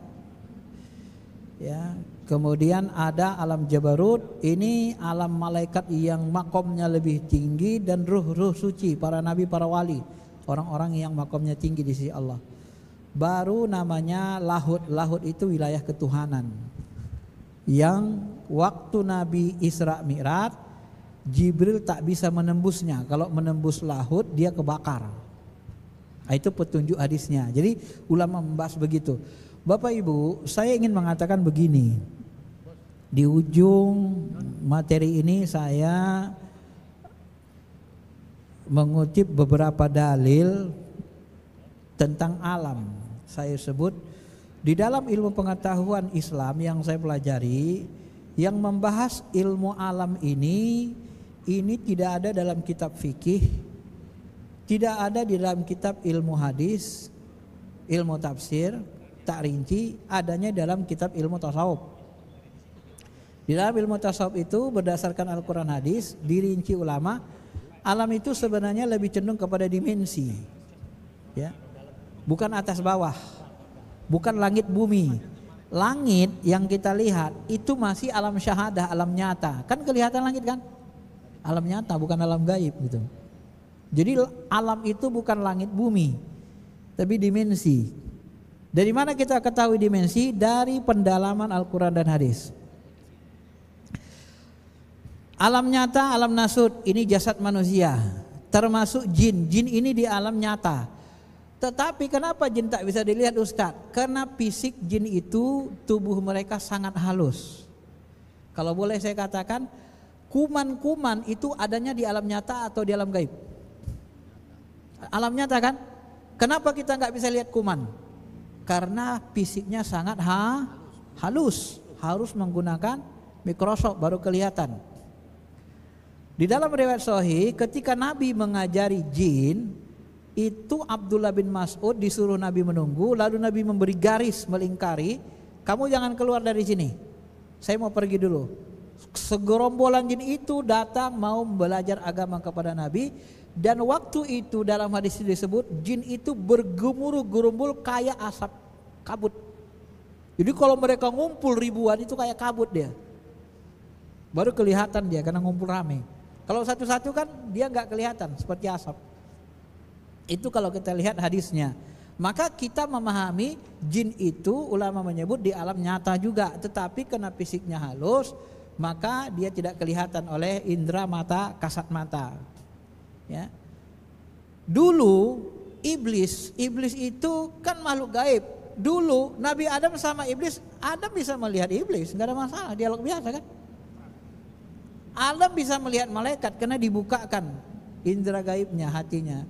Ya, kemudian ada alam jabarut, ini alam malaikat yang makomnya lebih tinggi dan ruh-ruh suci para nabi, para wali, orang-orang yang makomnya tinggi di sisi Allah. Baru namanya lahut. Lahut itu wilayah ketuhanan. Yang waktu Nabi Isra Mi'raj Jibril tak bisa menembusnya. Kalau menembus lahut dia kebakar Ah, itu petunjuk hadisnya. Jadi ulama membahas begitu. Bapak Ibu, saya ingin mengatakan begini. Di ujung materi ini saya mengutip beberapa dalil tentang alam. Saya sebut di dalam ilmu pengetahuan Islam yang saya pelajari yang membahas ilmu alam ini ini tidak ada dalam kitab fikih tidak ada di dalam kitab ilmu hadis, ilmu tafsir, tak rinci, adanya dalam kitab ilmu tasawuf. Di dalam ilmu tasawuf itu berdasarkan Al-Quran hadis, dirinci ulama, alam itu sebenarnya lebih cenderung kepada dimensi. ya Bukan atas bawah, bukan langit bumi. Langit yang kita lihat itu masih alam syahadah, alam nyata. Kan kelihatan langit kan? Alam nyata bukan alam gaib gitu. Jadi alam itu bukan langit bumi, tapi dimensi. Dari mana kita ketahui dimensi? Dari pendalaman Al-Quran dan hadis. Alam nyata, alam nasut, ini jasad manusia, termasuk jin. Jin ini di alam nyata. Tetapi kenapa jin tak bisa dilihat Ustadz? Karena fisik jin itu tubuh mereka sangat halus. Kalau boleh saya katakan, kuman-kuman itu adanya di alam nyata atau di alam gaib? Alam nyata kan? Kenapa kita nggak bisa lihat kuman? Karena fisiknya sangat ha halus, harus menggunakan mikroskop baru kelihatan. Di dalam riwayat Sohi, ketika Nabi mengajari jin, itu Abdullah bin Mas'ud disuruh Nabi menunggu, lalu Nabi memberi garis melingkari, kamu jangan keluar dari sini, saya mau pergi dulu. Segerombolan jin itu datang mau belajar agama kepada Nabi, dan waktu itu dalam hadis itu disebut jin itu bergemuruh-gerumbul kayak asap kabut. Jadi kalau mereka ngumpul ribuan itu kayak kabut dia. Baru kelihatan dia karena ngumpul rame. Kalau satu-satu kan dia nggak kelihatan seperti asap. Itu kalau kita lihat hadisnya. Maka kita memahami jin itu ulama menyebut di alam nyata juga. Tetapi karena fisiknya halus maka dia tidak kelihatan oleh indera mata kasat mata. Ya. Dulu iblis, iblis itu kan makhluk gaib. Dulu Nabi Adam sama iblis, Adam bisa melihat iblis, nggak ada masalah, dialog biasa kan. Adam bisa melihat malaikat karena dibukakan indera gaibnya, hatinya.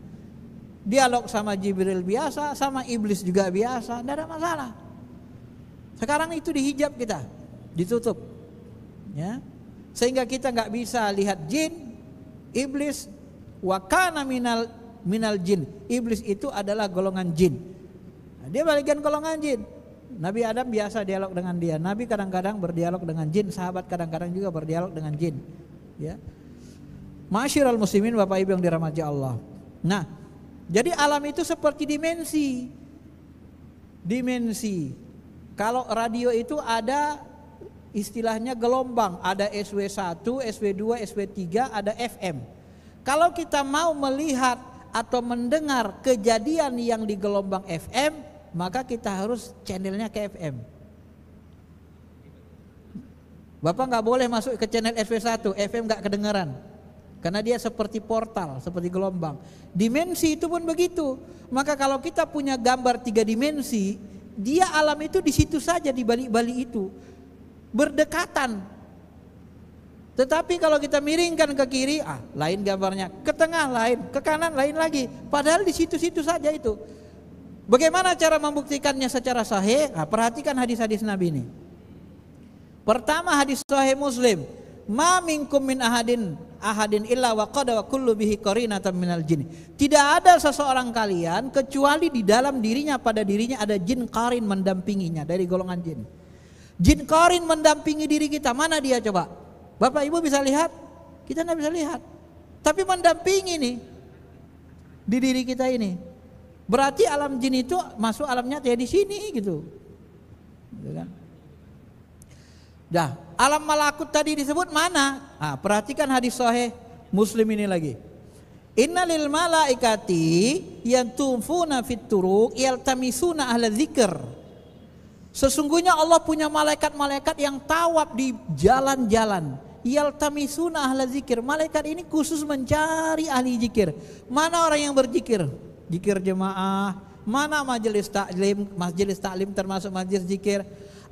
Dialog sama Jibril biasa, sama iblis juga biasa, nggak ada masalah. Sekarang itu dihijab kita, ditutup, ya, sehingga kita nggak bisa lihat jin, iblis, Wakana minal minal jin. Iblis itu adalah golongan jin. Nah, dia bagian golongan jin. Nabi Adam biasa dialog dengan dia. Nabi kadang-kadang berdialog dengan jin, sahabat kadang-kadang juga berdialog dengan jin. Ya. Masyiral muslimin Bapak Ibu yang dirahmati Allah. Nah, jadi alam itu seperti dimensi. Dimensi. Kalau radio itu ada istilahnya gelombang, ada SW1, SW2, SW3, ada FM. Kalau kita mau melihat atau mendengar kejadian yang di gelombang FM, maka kita harus channelnya ke FM. Bapak nggak boleh masuk ke channel FM 1 FM nggak kedengaran. Karena dia seperti portal, seperti gelombang. Dimensi itu pun begitu. Maka kalau kita punya gambar tiga dimensi, dia alam itu di situ saja di balik-balik itu. Berdekatan, tetapi kalau kita miringkan ke kiri, ah lain gambarnya, ke tengah lain, ke kanan lain lagi. Padahal di situ-situ saja itu. Bagaimana cara membuktikannya secara sahih? Nah, perhatikan hadis-hadis Nabi ini. Pertama hadis sahih Muslim, "Ma minkum min ahadin ahadin illa wa qad wa kullu bihi qarinatan minal jin." Tidak ada seseorang kalian kecuali di dalam dirinya pada dirinya ada jin qarin mendampinginya dari golongan jin. Jin qarin mendampingi diri kita. Mana dia coba? Bapak Ibu bisa lihat? Kita tidak bisa lihat. Tapi mendampingi nih di diri kita ini. Berarti alam jin itu masuk alamnya ya di sini gitu. gitu kan? Dah, alam malakut tadi disebut mana? Nah, perhatikan hadis sahih Muslim ini lagi. Innalil malaikati yantumfuna turuk turuq tamisuna ahla dzikr. Sesungguhnya Allah punya malaikat-malaikat yang tawab di jalan-jalan yaltamisuna ahla zikir. Malaikat ini khusus mencari ahli zikir. Mana orang yang berzikir? Zikir jemaah, mana majelis taklim, majelis taklim termasuk majelis zikir.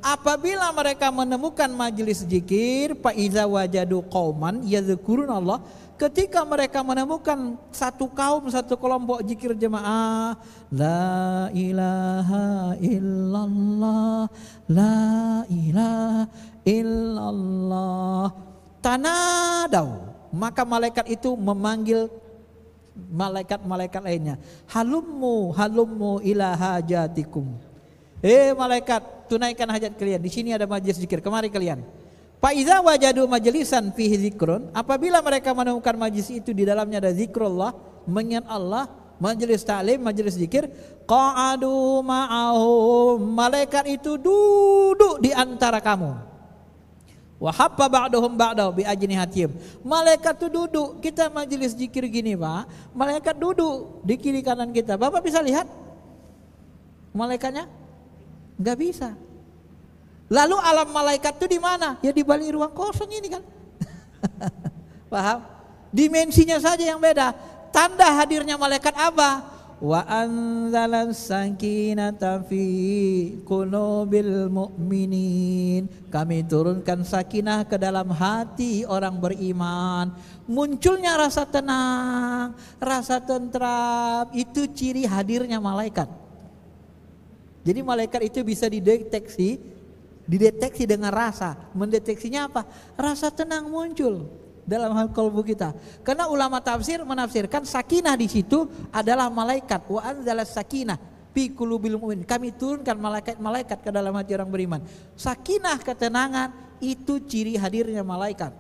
Apabila mereka menemukan majelis zikir, faiza wajadu qauman yadhkurun Allah, ketika mereka menemukan satu kaum, satu kelompok zikir jemaah, la ilaha illallah, la ilaha illallah tanadau. Maka malaikat itu memanggil malaikat-malaikat lainnya. Halummu, halummu ila hajatikum. Eh hey, malaikat, tunaikan hajat kalian. Di sini ada majelis zikir. Kemari kalian. Faiza wajadu majelisan fi zikrun. Apabila mereka menemukan majelis itu di dalamnya ada zikrullah, mengingat Allah, majelis ta'lim, majelis zikir, qa'adu ma'ahum. Malaikat itu duduk di antara kamu. Wahapa ba'dahum ba'dahu bi ajnihatihim. Malaikat tuh duduk, kita majelis zikir gini, Pak. Malaikat duduk di kiri kanan kita. Bapak bisa lihat? Malaikatnya? Enggak bisa. Lalu alam malaikat tuh di mana? Ya di balik ruang kosong ini kan. <laughs> Paham? Dimensinya saja yang beda. Tanda hadirnya malaikat apa? وأنزل السكينة في قلوب المؤمنين kami turunkan sakinah ke dalam hati orang beriman munculnya rasa tenang rasa tentram itu ciri hadirnya malaikat jadi malaikat itu bisa dideteksi dideteksi dengan rasa mendeteksinya apa rasa tenang muncul dalam hal kalbu kita. Karena ulama tafsir menafsirkan sakinah di situ adalah malaikat. Wa anzalas sakinah fi qulubil mu'min. Kami turunkan malaikat-malaikat ke dalam hati orang beriman. Sakinah ketenangan itu ciri hadirnya malaikat.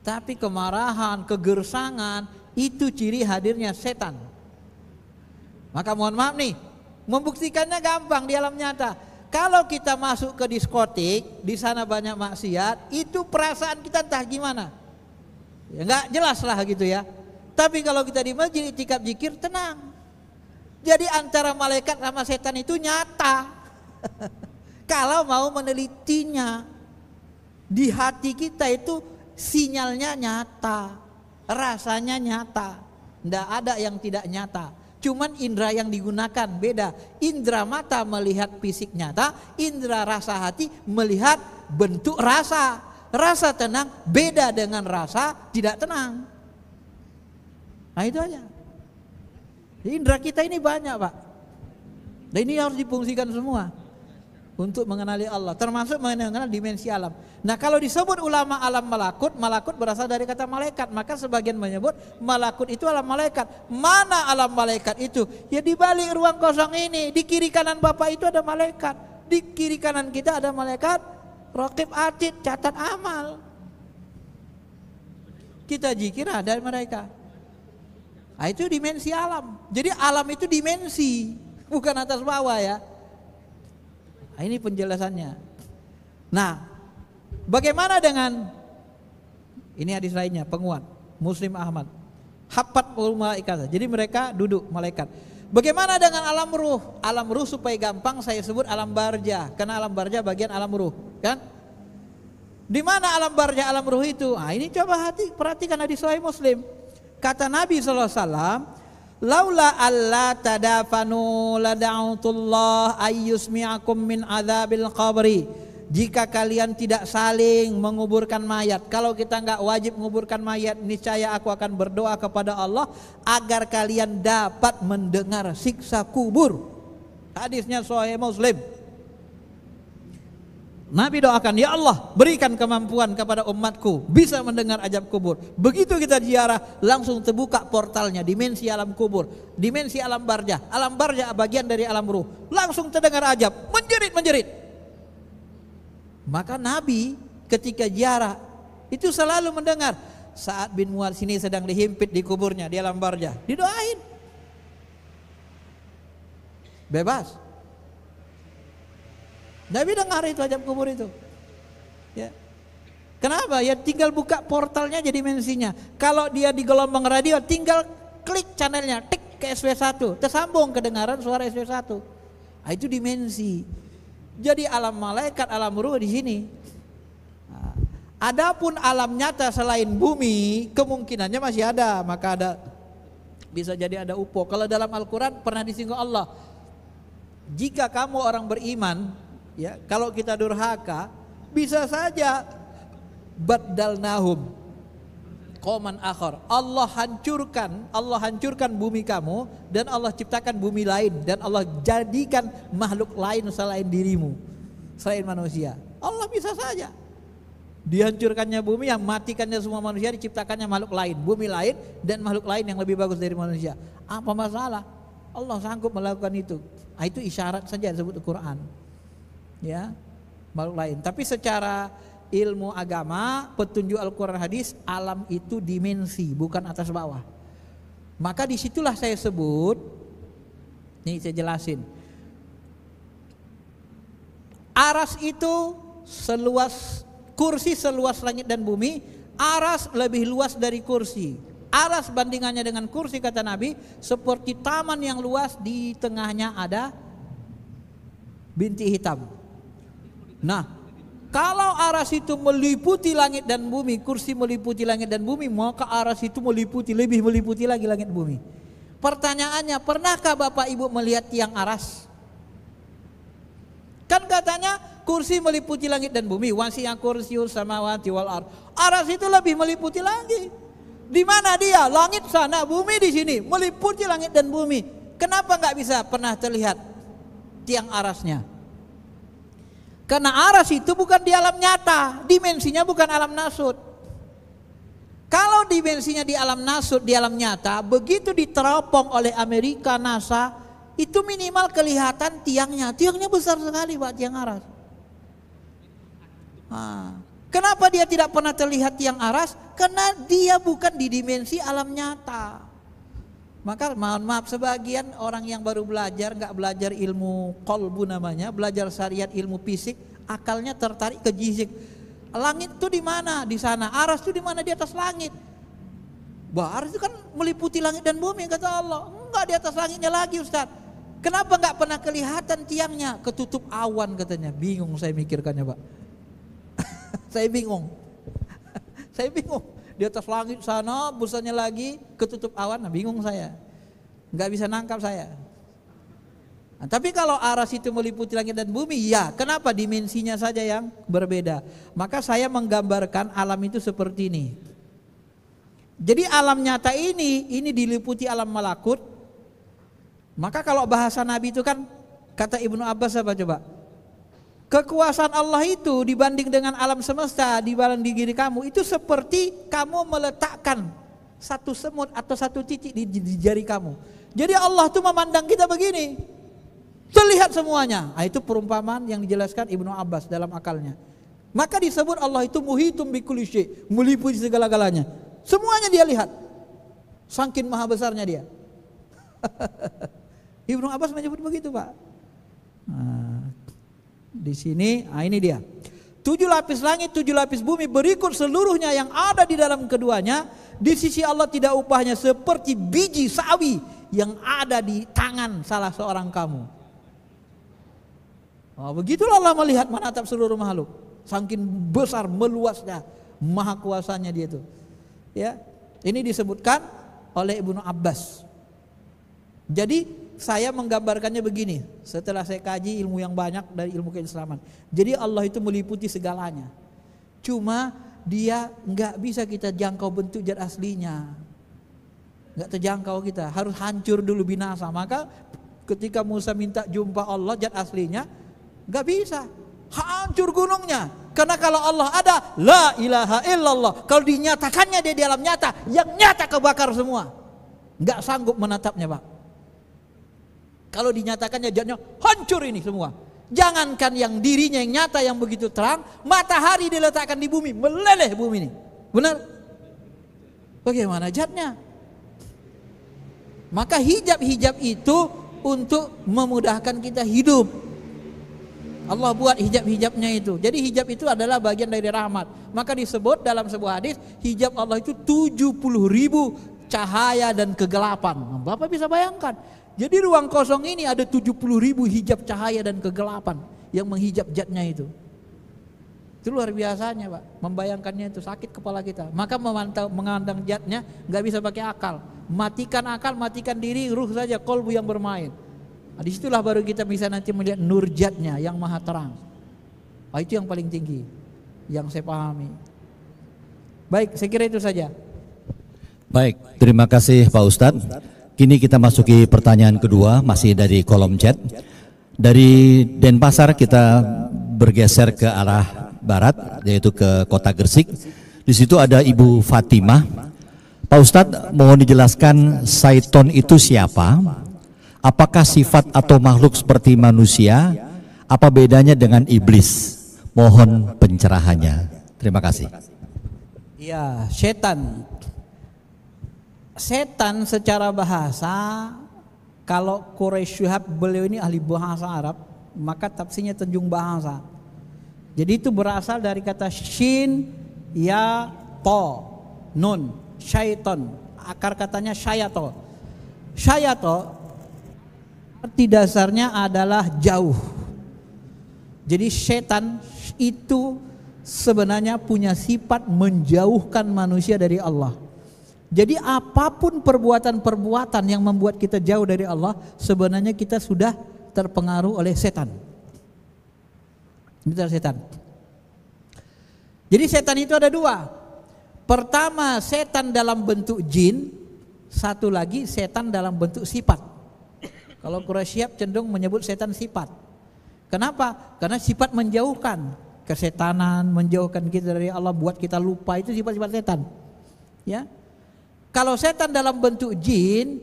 Tapi kemarahan, kegersangan itu ciri hadirnya setan. Maka mohon maaf nih, membuktikannya gampang di alam nyata. Kalau kita masuk ke diskotik, di sana banyak maksiat, itu perasaan kita entah gimana. Ya enggak jelas lah gitu ya. Tapi kalau kita di masjid itikaf zikir tenang. Jadi antara malaikat sama setan itu nyata. <laughs> kalau mau menelitinya di hati kita itu sinyalnya nyata, rasanya nyata. Enggak ada yang tidak nyata. Cuman indera yang digunakan beda. Indera mata melihat fisik nyata, indera rasa hati melihat bentuk rasa. Rasa tenang beda dengan rasa tidak tenang. Nah itu aja. Indra indera kita ini banyak pak. Dan ini harus dipungsikan semua untuk mengenali Allah, termasuk mengenal dimensi alam. Nah, kalau disebut ulama alam malakut, malakut berasal dari kata malaikat, maka sebagian menyebut malakut itu alam malaikat. Mana alam malaikat itu? Ya di balik ruang kosong ini, di kiri kanan Bapak itu ada malaikat, di kiri kanan kita ada malaikat, rokib atid, catat amal. Kita jikir ada mereka. Nah, itu dimensi alam. Jadi alam itu dimensi, bukan atas bawah ya. Nah, ini penjelasannya. Nah, bagaimana dengan ini hadis lainnya, penguat Muslim Ahmad. Hapat malaikat. Jadi mereka duduk malaikat. Bagaimana dengan alam ruh? Alam ruh supaya gampang saya sebut alam barja. Karena alam barja bagian alam ruh, kan? Di mana alam barja alam ruh itu? Ah ini coba hati perhatikan hadis Sahih Muslim. Kata Nabi sallallahu alaihi wasallam, Laula alla tadafanu lada'utullah ayyusmi'akum min azabil qabri. Jika kalian tidak saling menguburkan mayat, kalau kita nggak wajib menguburkan mayat, niscaya aku akan berdoa kepada Allah agar kalian dapat mendengar siksa kubur. Hadisnya Sahih Muslim. Nabi doakan, "Ya Allah, berikan kemampuan kepada umatku bisa mendengar ajab kubur." Begitu kita ziarah, langsung terbuka portalnya dimensi alam kubur, dimensi alam barja. Alam barja bagian dari alam ruh. Langsung terdengar ajab, menjerit-menjerit. Maka Nabi ketika ziarah itu selalu mendengar saat bin Muad sini sedang dihimpit di kuburnya di alam barja. Didoain. Bebas. Nabi dengar itu ajab kubur itu. Ya. Kenapa? Ya tinggal buka portalnya jadi dimensinya. Kalau dia di gelombang radio tinggal klik channelnya, tik ke SW1, tersambung kedengaran suara SW1. Nah, itu dimensi. Jadi alam malaikat, alam ruh di sini. Ah, adapun alam nyata selain bumi, kemungkinannya masih ada, maka ada bisa jadi ada upo. Kalau dalam Al-Qur'an pernah disinggung Allah, jika kamu orang beriman, ya kalau kita durhaka bisa saja badal nahum koman akhor Allah hancurkan Allah hancurkan bumi kamu dan Allah ciptakan bumi lain dan Allah jadikan makhluk lain selain dirimu selain manusia Allah bisa saja dihancurkannya bumi yang matikannya semua manusia diciptakannya makhluk lain bumi lain dan makhluk lain yang lebih bagus dari manusia apa masalah Allah sanggup melakukan itu nah, itu isyarat saja disebut Quran ya makhluk lain. Tapi secara ilmu agama, petunjuk Al-Quran hadis, alam itu dimensi, bukan atas bawah. Maka disitulah saya sebut, ini saya jelasin. Aras itu seluas, kursi seluas langit dan bumi, aras lebih luas dari kursi. Aras bandingannya dengan kursi kata Nabi, seperti taman yang luas di tengahnya ada binti hitam Nah, kalau aras itu meliputi langit dan bumi, kursi meliputi langit dan bumi, maka aras itu meliputi lebih meliputi lagi langit dan bumi. Pertanyaannya, pernahkah Bapak Ibu melihat tiang aras? Kan katanya kursi meliputi langit dan bumi, yang kursi sama wati wal ar. Aras itu lebih meliputi lagi. Di mana dia? Langit sana, bumi di sini, meliputi langit dan bumi. Kenapa nggak bisa pernah terlihat tiang arasnya? Karena aras itu bukan di alam nyata, dimensinya bukan alam nasut. Kalau dimensinya di alam nasut, di alam nyata, begitu diteropong oleh Amerika, NASA, itu minimal kelihatan tiangnya. Tiangnya besar sekali Pak, tiang aras. Nah, kenapa dia tidak pernah terlihat tiang aras? Karena dia bukan di dimensi alam nyata. Maka mohon maaf sebagian orang yang baru belajar nggak belajar ilmu kolbu namanya, belajar syariat ilmu fisik, akalnya tertarik ke jizik. Langit tuh di mana? Di sana. Aras tuh di mana? Di atas langit. Bah, aras itu kan meliputi langit dan bumi kata Allah. Enggak di atas langitnya lagi Ustaz. Kenapa nggak pernah kelihatan tiangnya? Ketutup awan katanya. Bingung saya mikirkannya, Pak. <laughs> saya bingung. <laughs> saya bingung di atas langit sana, busanya lagi ketutup awan, nah bingung saya. Nggak bisa nangkap saya. Nah, tapi kalau arah situ meliputi langit dan bumi, ya kenapa dimensinya saja yang berbeda. Maka saya menggambarkan alam itu seperti ini. Jadi alam nyata ini, ini diliputi alam malakut. Maka kalau bahasa Nabi itu kan, kata Ibnu Abbas apa coba? Kekuasaan Allah itu dibanding dengan alam semesta, di dibanding diri kamu itu seperti kamu meletakkan satu semut atau satu titik di, di jari kamu. Jadi Allah itu memandang kita begini. Terlihat semuanya. Nah, itu perumpamaan yang dijelaskan Ibnu Abbas dalam akalnya. Maka disebut Allah itu muhitum bikuli meliputi segala-galanya. Semuanya dia lihat. Sangkin maha besarnya dia. <laughs> Ibnu Abbas menyebut begitu, Pak. Nah. Di sini, nah ini dia. Tujuh lapis langit, tujuh lapis bumi berikut seluruhnya yang ada di dalam keduanya. Di sisi Allah tidak upahnya seperti biji sawi yang ada di tangan salah seorang kamu. Oh, begitulah Allah melihat menatap seluruh makhluk. Sangkin besar meluasnya maha kuasanya dia itu. Ya, ini disebutkan oleh Ibnu Abbas. Jadi saya menggambarkannya begini, setelah saya kaji ilmu yang banyak dari ilmu keislaman. Jadi Allah itu meliputi segalanya. Cuma dia nggak bisa kita jangkau bentuk jad aslinya. Nggak terjangkau kita, harus hancur dulu binasa. Maka ketika Musa minta jumpa Allah jad aslinya, nggak bisa. Hancur gunungnya. Karena kalau Allah ada, la ilaha illallah. Kalau dinyatakannya dia di alam nyata, yang nyata kebakar semua. Nggak sanggup menatapnya Pak kalau dinyatakan jadinya hancur ini semua. Jangankan yang dirinya yang nyata yang begitu terang, matahari diletakkan di bumi, meleleh bumi ini. Benar? Bagaimana jatnya? Maka hijab-hijab itu untuk memudahkan kita hidup. Allah buat hijab-hijabnya itu. Jadi hijab itu adalah bagian dari rahmat. Maka disebut dalam sebuah hadis, hijab Allah itu 70 ribu cahaya dan kegelapan. Bapak bisa bayangkan, jadi ruang kosong ini ada 70 ribu hijab cahaya dan kegelapan yang menghijab jatnya itu. Itu luar biasanya Pak, membayangkannya itu sakit kepala kita. Maka memantau, mengandang jatnya nggak bisa pakai akal. Matikan akal, matikan diri, ruh saja kolbu yang bermain. Nah, situlah baru kita bisa nanti melihat nur jatnya yang maha terang. Nah, itu yang paling tinggi, yang saya pahami. Baik, saya kira itu saja. Baik, terima kasih Pak Ustadz. Kini kita masuki pertanyaan kedua, masih dari kolom chat. Dari Denpasar kita bergeser ke arah barat, yaitu ke kota Gersik. Di situ ada Ibu Fatimah. Pak Ustadz, mohon dijelaskan Saiton itu siapa? Apakah sifat atau makhluk seperti manusia? Apa bedanya dengan iblis? Mohon pencerahannya. Terima kasih. Ya, setan setan secara bahasa kalau Quraisy Syuhab beliau ini ahli bahasa Arab maka tafsirnya tenjung bahasa jadi itu berasal dari kata shin ya to nun syaiton akar katanya syayato syayato arti dasarnya adalah jauh jadi setan itu sebenarnya punya sifat menjauhkan manusia dari Allah jadi apapun perbuatan-perbuatan yang membuat kita jauh dari Allah, sebenarnya kita sudah terpengaruh oleh setan. Bentar setan. Jadi setan itu ada dua. Pertama setan dalam bentuk jin, satu lagi setan dalam bentuk sifat. Kalau siap cenderung menyebut setan sifat. Kenapa? Karena sifat menjauhkan kesetanan, menjauhkan kita dari Allah, buat kita lupa itu sifat-sifat setan. Ya, kalau setan dalam bentuk jin,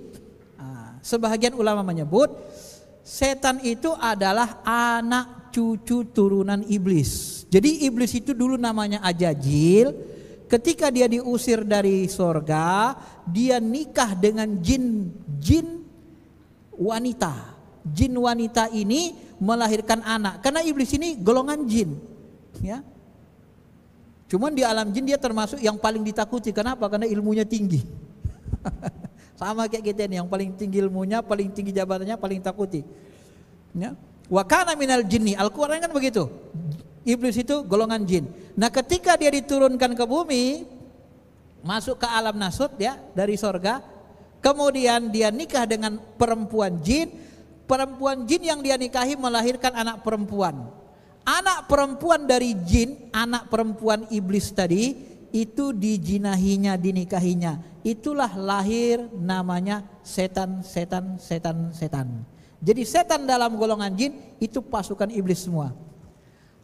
ah, sebagian ulama menyebut setan itu adalah anak cucu turunan iblis. Jadi iblis itu dulu namanya Ajajil, ketika dia diusir dari sorga, dia nikah dengan jin jin wanita. Jin wanita ini melahirkan anak. Karena iblis ini golongan jin, ya Cuman di alam jin dia termasuk yang paling ditakuti. Kenapa? Karena ilmunya tinggi. <laughs> Sama kayak kita ini yang paling tinggi ilmunya, paling tinggi jabatannya, paling takuti. Ya. Wakana minal jinni. Al-Qur'an kan begitu. Iblis itu golongan jin. Nah, ketika dia diturunkan ke bumi, masuk ke alam nasut ya dari sorga, kemudian dia nikah dengan perempuan jin. Perempuan jin yang dia nikahi melahirkan anak perempuan anak perempuan dari jin, anak perempuan iblis tadi itu dijinahinya, dinikahinya. Itulah lahir namanya setan, setan, setan, setan. Jadi setan dalam golongan jin itu pasukan iblis semua.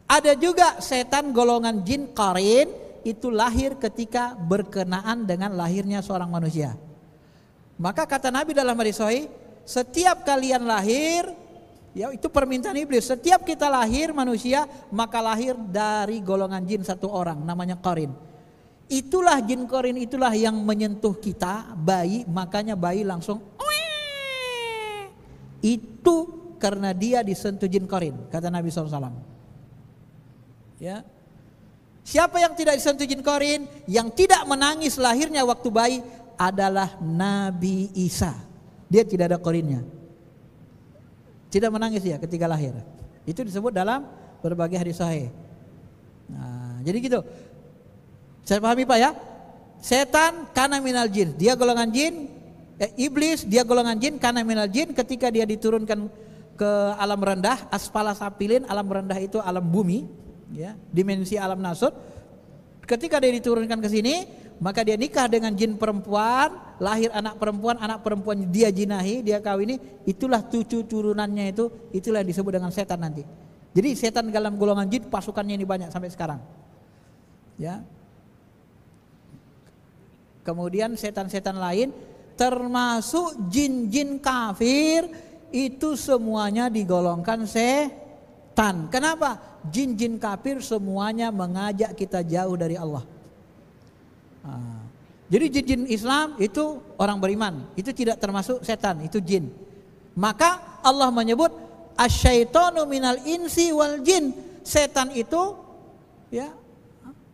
Ada juga setan golongan jin karin itu lahir ketika berkenaan dengan lahirnya seorang manusia. Maka kata Nabi dalam hadis sahih, setiap kalian lahir Ya, itu permintaan iblis. Setiap kita lahir manusia, maka lahir dari golongan jin satu orang namanya Korin. Itulah jin Korin itulah yang menyentuh kita bayi, makanya bayi langsung Wee! itu karena dia disentuh jin Korin, kata Nabi SAW. Ya. Siapa yang tidak disentuh jin Korin, yang tidak menangis lahirnya waktu bayi adalah Nabi Isa. Dia tidak ada korinnya. Tidak menangis ya ketika lahir. Itu disebut dalam berbagai hadis sahih. Nah, jadi gitu. Saya pahami Pak ya. Setan karena minal jin. Dia golongan jin. Eh, iblis dia golongan jin karena minal jin ketika dia diturunkan ke alam rendah, aspala sapilin, alam rendah itu alam bumi, ya, dimensi alam nasut. Ketika dia diturunkan ke sini, maka dia nikah dengan jin perempuan lahir anak perempuan, anak perempuan dia jinahi, dia kawini, itulah cucu turunannya itu, itulah yang disebut dengan setan nanti. Jadi setan dalam golongan jin pasukannya ini banyak sampai sekarang. Ya. Kemudian setan-setan lain termasuk jin-jin kafir itu semuanya digolongkan setan. Kenapa? Jin-jin kafir semuanya mengajak kita jauh dari Allah. Ah. Jadi jin-jin Islam itu orang beriman, itu tidak termasuk setan, itu jin. Maka Allah menyebut asyaitonu minal insi wal jin. Setan itu ya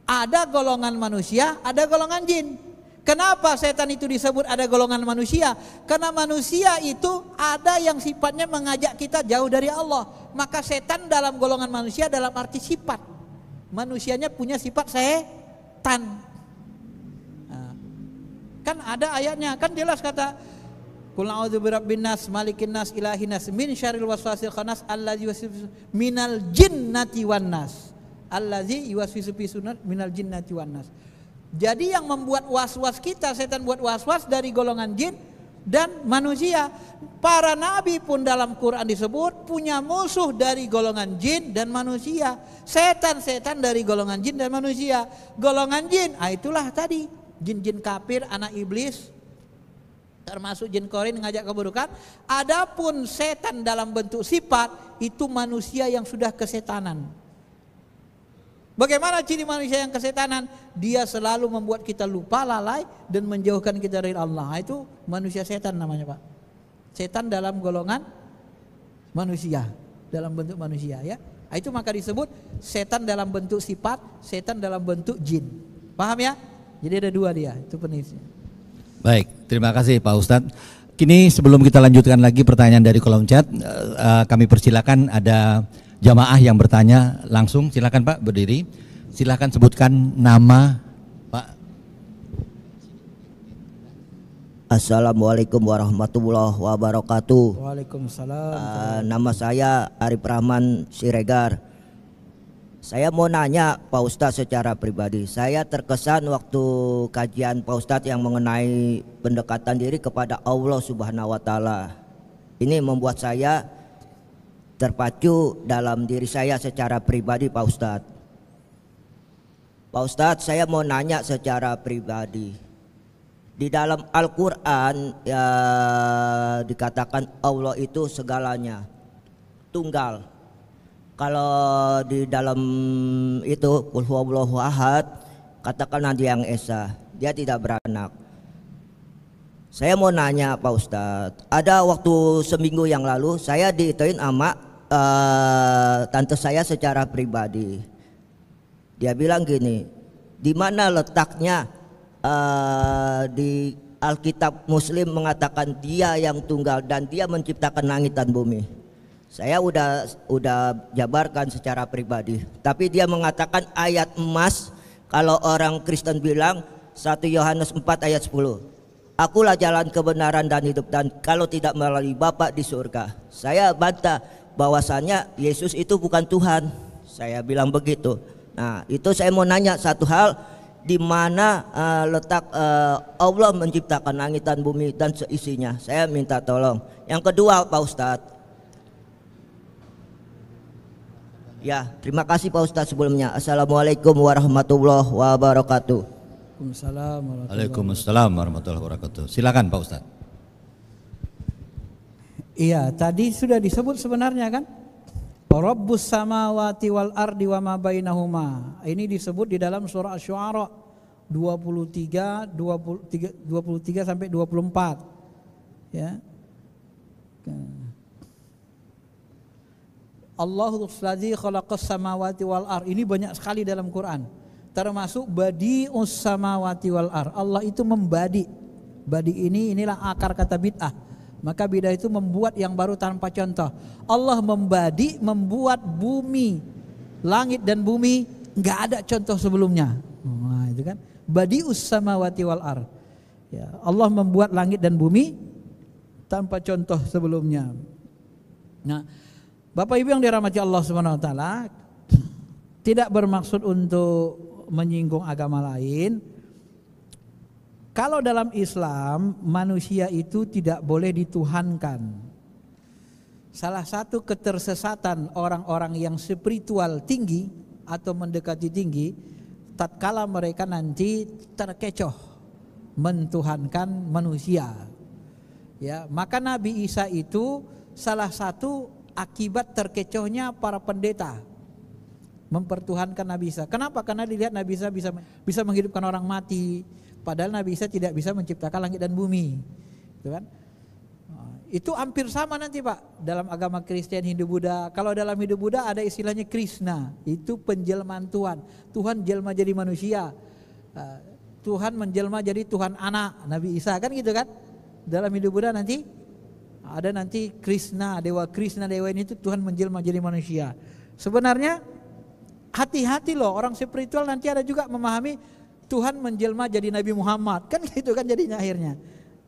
ada golongan manusia, ada golongan jin. Kenapa setan itu disebut ada golongan manusia? Karena manusia itu ada yang sifatnya mengajak kita jauh dari Allah. Maka setan dalam golongan manusia dalam arti sifat. Manusianya punya sifat setan. Kan ada ayatnya, kan jelas kata a'udzu birabbin malikin nas, ilahin min syarril waswasil khannas allazi yuwaswisu minal jinnati wan nas. Allazi yuwaswisu fi minal jinnati nas. Jadi yang membuat was-was kita, setan buat was-was dari golongan jin dan manusia. Para nabi pun dalam Quran disebut punya musuh dari golongan jin dan manusia. Setan-setan dari golongan jin dan manusia. Golongan jin, ah itulah tadi jin-jin kafir, anak iblis, termasuk jin korin ngajak keburukan. Adapun setan dalam bentuk sifat itu manusia yang sudah kesetanan. Bagaimana ciri manusia yang kesetanan? Dia selalu membuat kita lupa, lalai dan menjauhkan kita dari Allah. Nah, itu manusia setan namanya, Pak. Setan dalam golongan manusia, dalam bentuk manusia ya. Nah, itu maka disebut setan dalam bentuk sifat, setan dalam bentuk jin. Paham ya? Jadi ada dua dia, itu penisnya. Baik, terima kasih Pak Ustadz. Kini sebelum kita lanjutkan lagi pertanyaan dari kolom chat, uh, kami persilakan ada jamaah yang bertanya langsung. Silakan Pak berdiri. Silakan sebutkan nama Pak. Assalamualaikum warahmatullahi wabarakatuh. Waalaikumsalam. Uh, nama saya Arif Rahman Siregar. Saya mau nanya Pak Ustadz secara pribadi. Saya terkesan waktu kajian Pak Ustadz yang mengenai pendekatan diri kepada Allah Subhanahu wa taala. Ini membuat saya terpacu dalam diri saya secara pribadi Pak Ustadz. Pak Ustadz saya mau nanya secara pribadi. Di dalam Al-Quran ya, dikatakan Allah itu segalanya tunggal kalau di dalam itu kul huwallahu ahad katakan nanti yang esa dia tidak beranak saya mau nanya Pak Ustadz ada waktu seminggu yang lalu saya diituin sama uh, tante saya secara pribadi dia bilang gini di mana letaknya uh, di Alkitab Muslim mengatakan dia yang tunggal dan dia menciptakan langit dan bumi saya udah udah jabarkan secara pribadi, tapi dia mengatakan ayat emas kalau orang Kristen bilang 1 Yohanes 4 ayat 10. Akulah jalan kebenaran dan hidup dan kalau tidak melalui Bapa di surga. Saya bantah bahwasanya Yesus itu bukan Tuhan. Saya bilang begitu. Nah, itu saya mau nanya satu hal di mana uh, letak uh, Allah menciptakan langit dan bumi dan seisinya. Saya minta tolong. Yang kedua, Pak Ustadz, Ya, terima kasih Pak Ustadz sebelumnya. Assalamualaikum warahmatullahi wabarakatuh. Waalaikumsalam warahmatullahi, Waalaikumsalam warahmatullahi wabarakatuh. Silakan Pak Ustadz. Iya, tadi sudah disebut sebenarnya kan? Rabbus samawati wal ardi wa ma bainahuma. Ini disebut di dalam surah Asy-Syu'ara 23 23 23 sampai 24. Ya. Allahul khalaqas samawati wal ar. Ini banyak sekali dalam Quran. Termasuk badi samawati wal ar. Allah itu membadi. Badi ini inilah akar kata bid'ah. Maka bid'ah itu membuat yang baru tanpa contoh. Allah membadi membuat bumi, langit dan bumi nggak ada contoh sebelumnya. Nah, itu kan badi samawati wal ar. Ya, Allah membuat langit dan bumi tanpa contoh sebelumnya. Nah, Bapak Ibu yang dirahmati Allah Subhanahu wa taala, tidak bermaksud untuk menyinggung agama lain. Kalau dalam Islam, manusia itu tidak boleh dituhankan. Salah satu ketersesatan orang-orang yang spiritual tinggi atau mendekati tinggi, tatkala mereka nanti terkecoh mentuhankan manusia. Ya, maka Nabi Isa itu salah satu akibat terkecohnya para pendeta mempertuhankan Nabi Isa. Kenapa? Karena dilihat Nabi Isa bisa bisa menghidupkan orang mati, padahal Nabi Isa tidak bisa menciptakan langit dan bumi. Itu kan? Ah, itu hampir sama nanti Pak dalam agama Kristen Hindu Buddha. Kalau dalam Hindu Buddha ada istilahnya Krishna, itu penjelmaan Tuhan. Tuhan jelma jadi manusia. Ah, Tuhan menjelma jadi Tuhan anak Nabi Isa kan gitu kan? Dalam Hindu Buddha nanti ada nanti Krishna, dewa Krishna, dewa ini itu Tuhan menjelma jadi manusia. Sebenarnya hati-hati loh orang spiritual nanti ada juga memahami Tuhan menjelma jadi Nabi Muhammad. Kan <laughs> gitu kan jadinya akhirnya.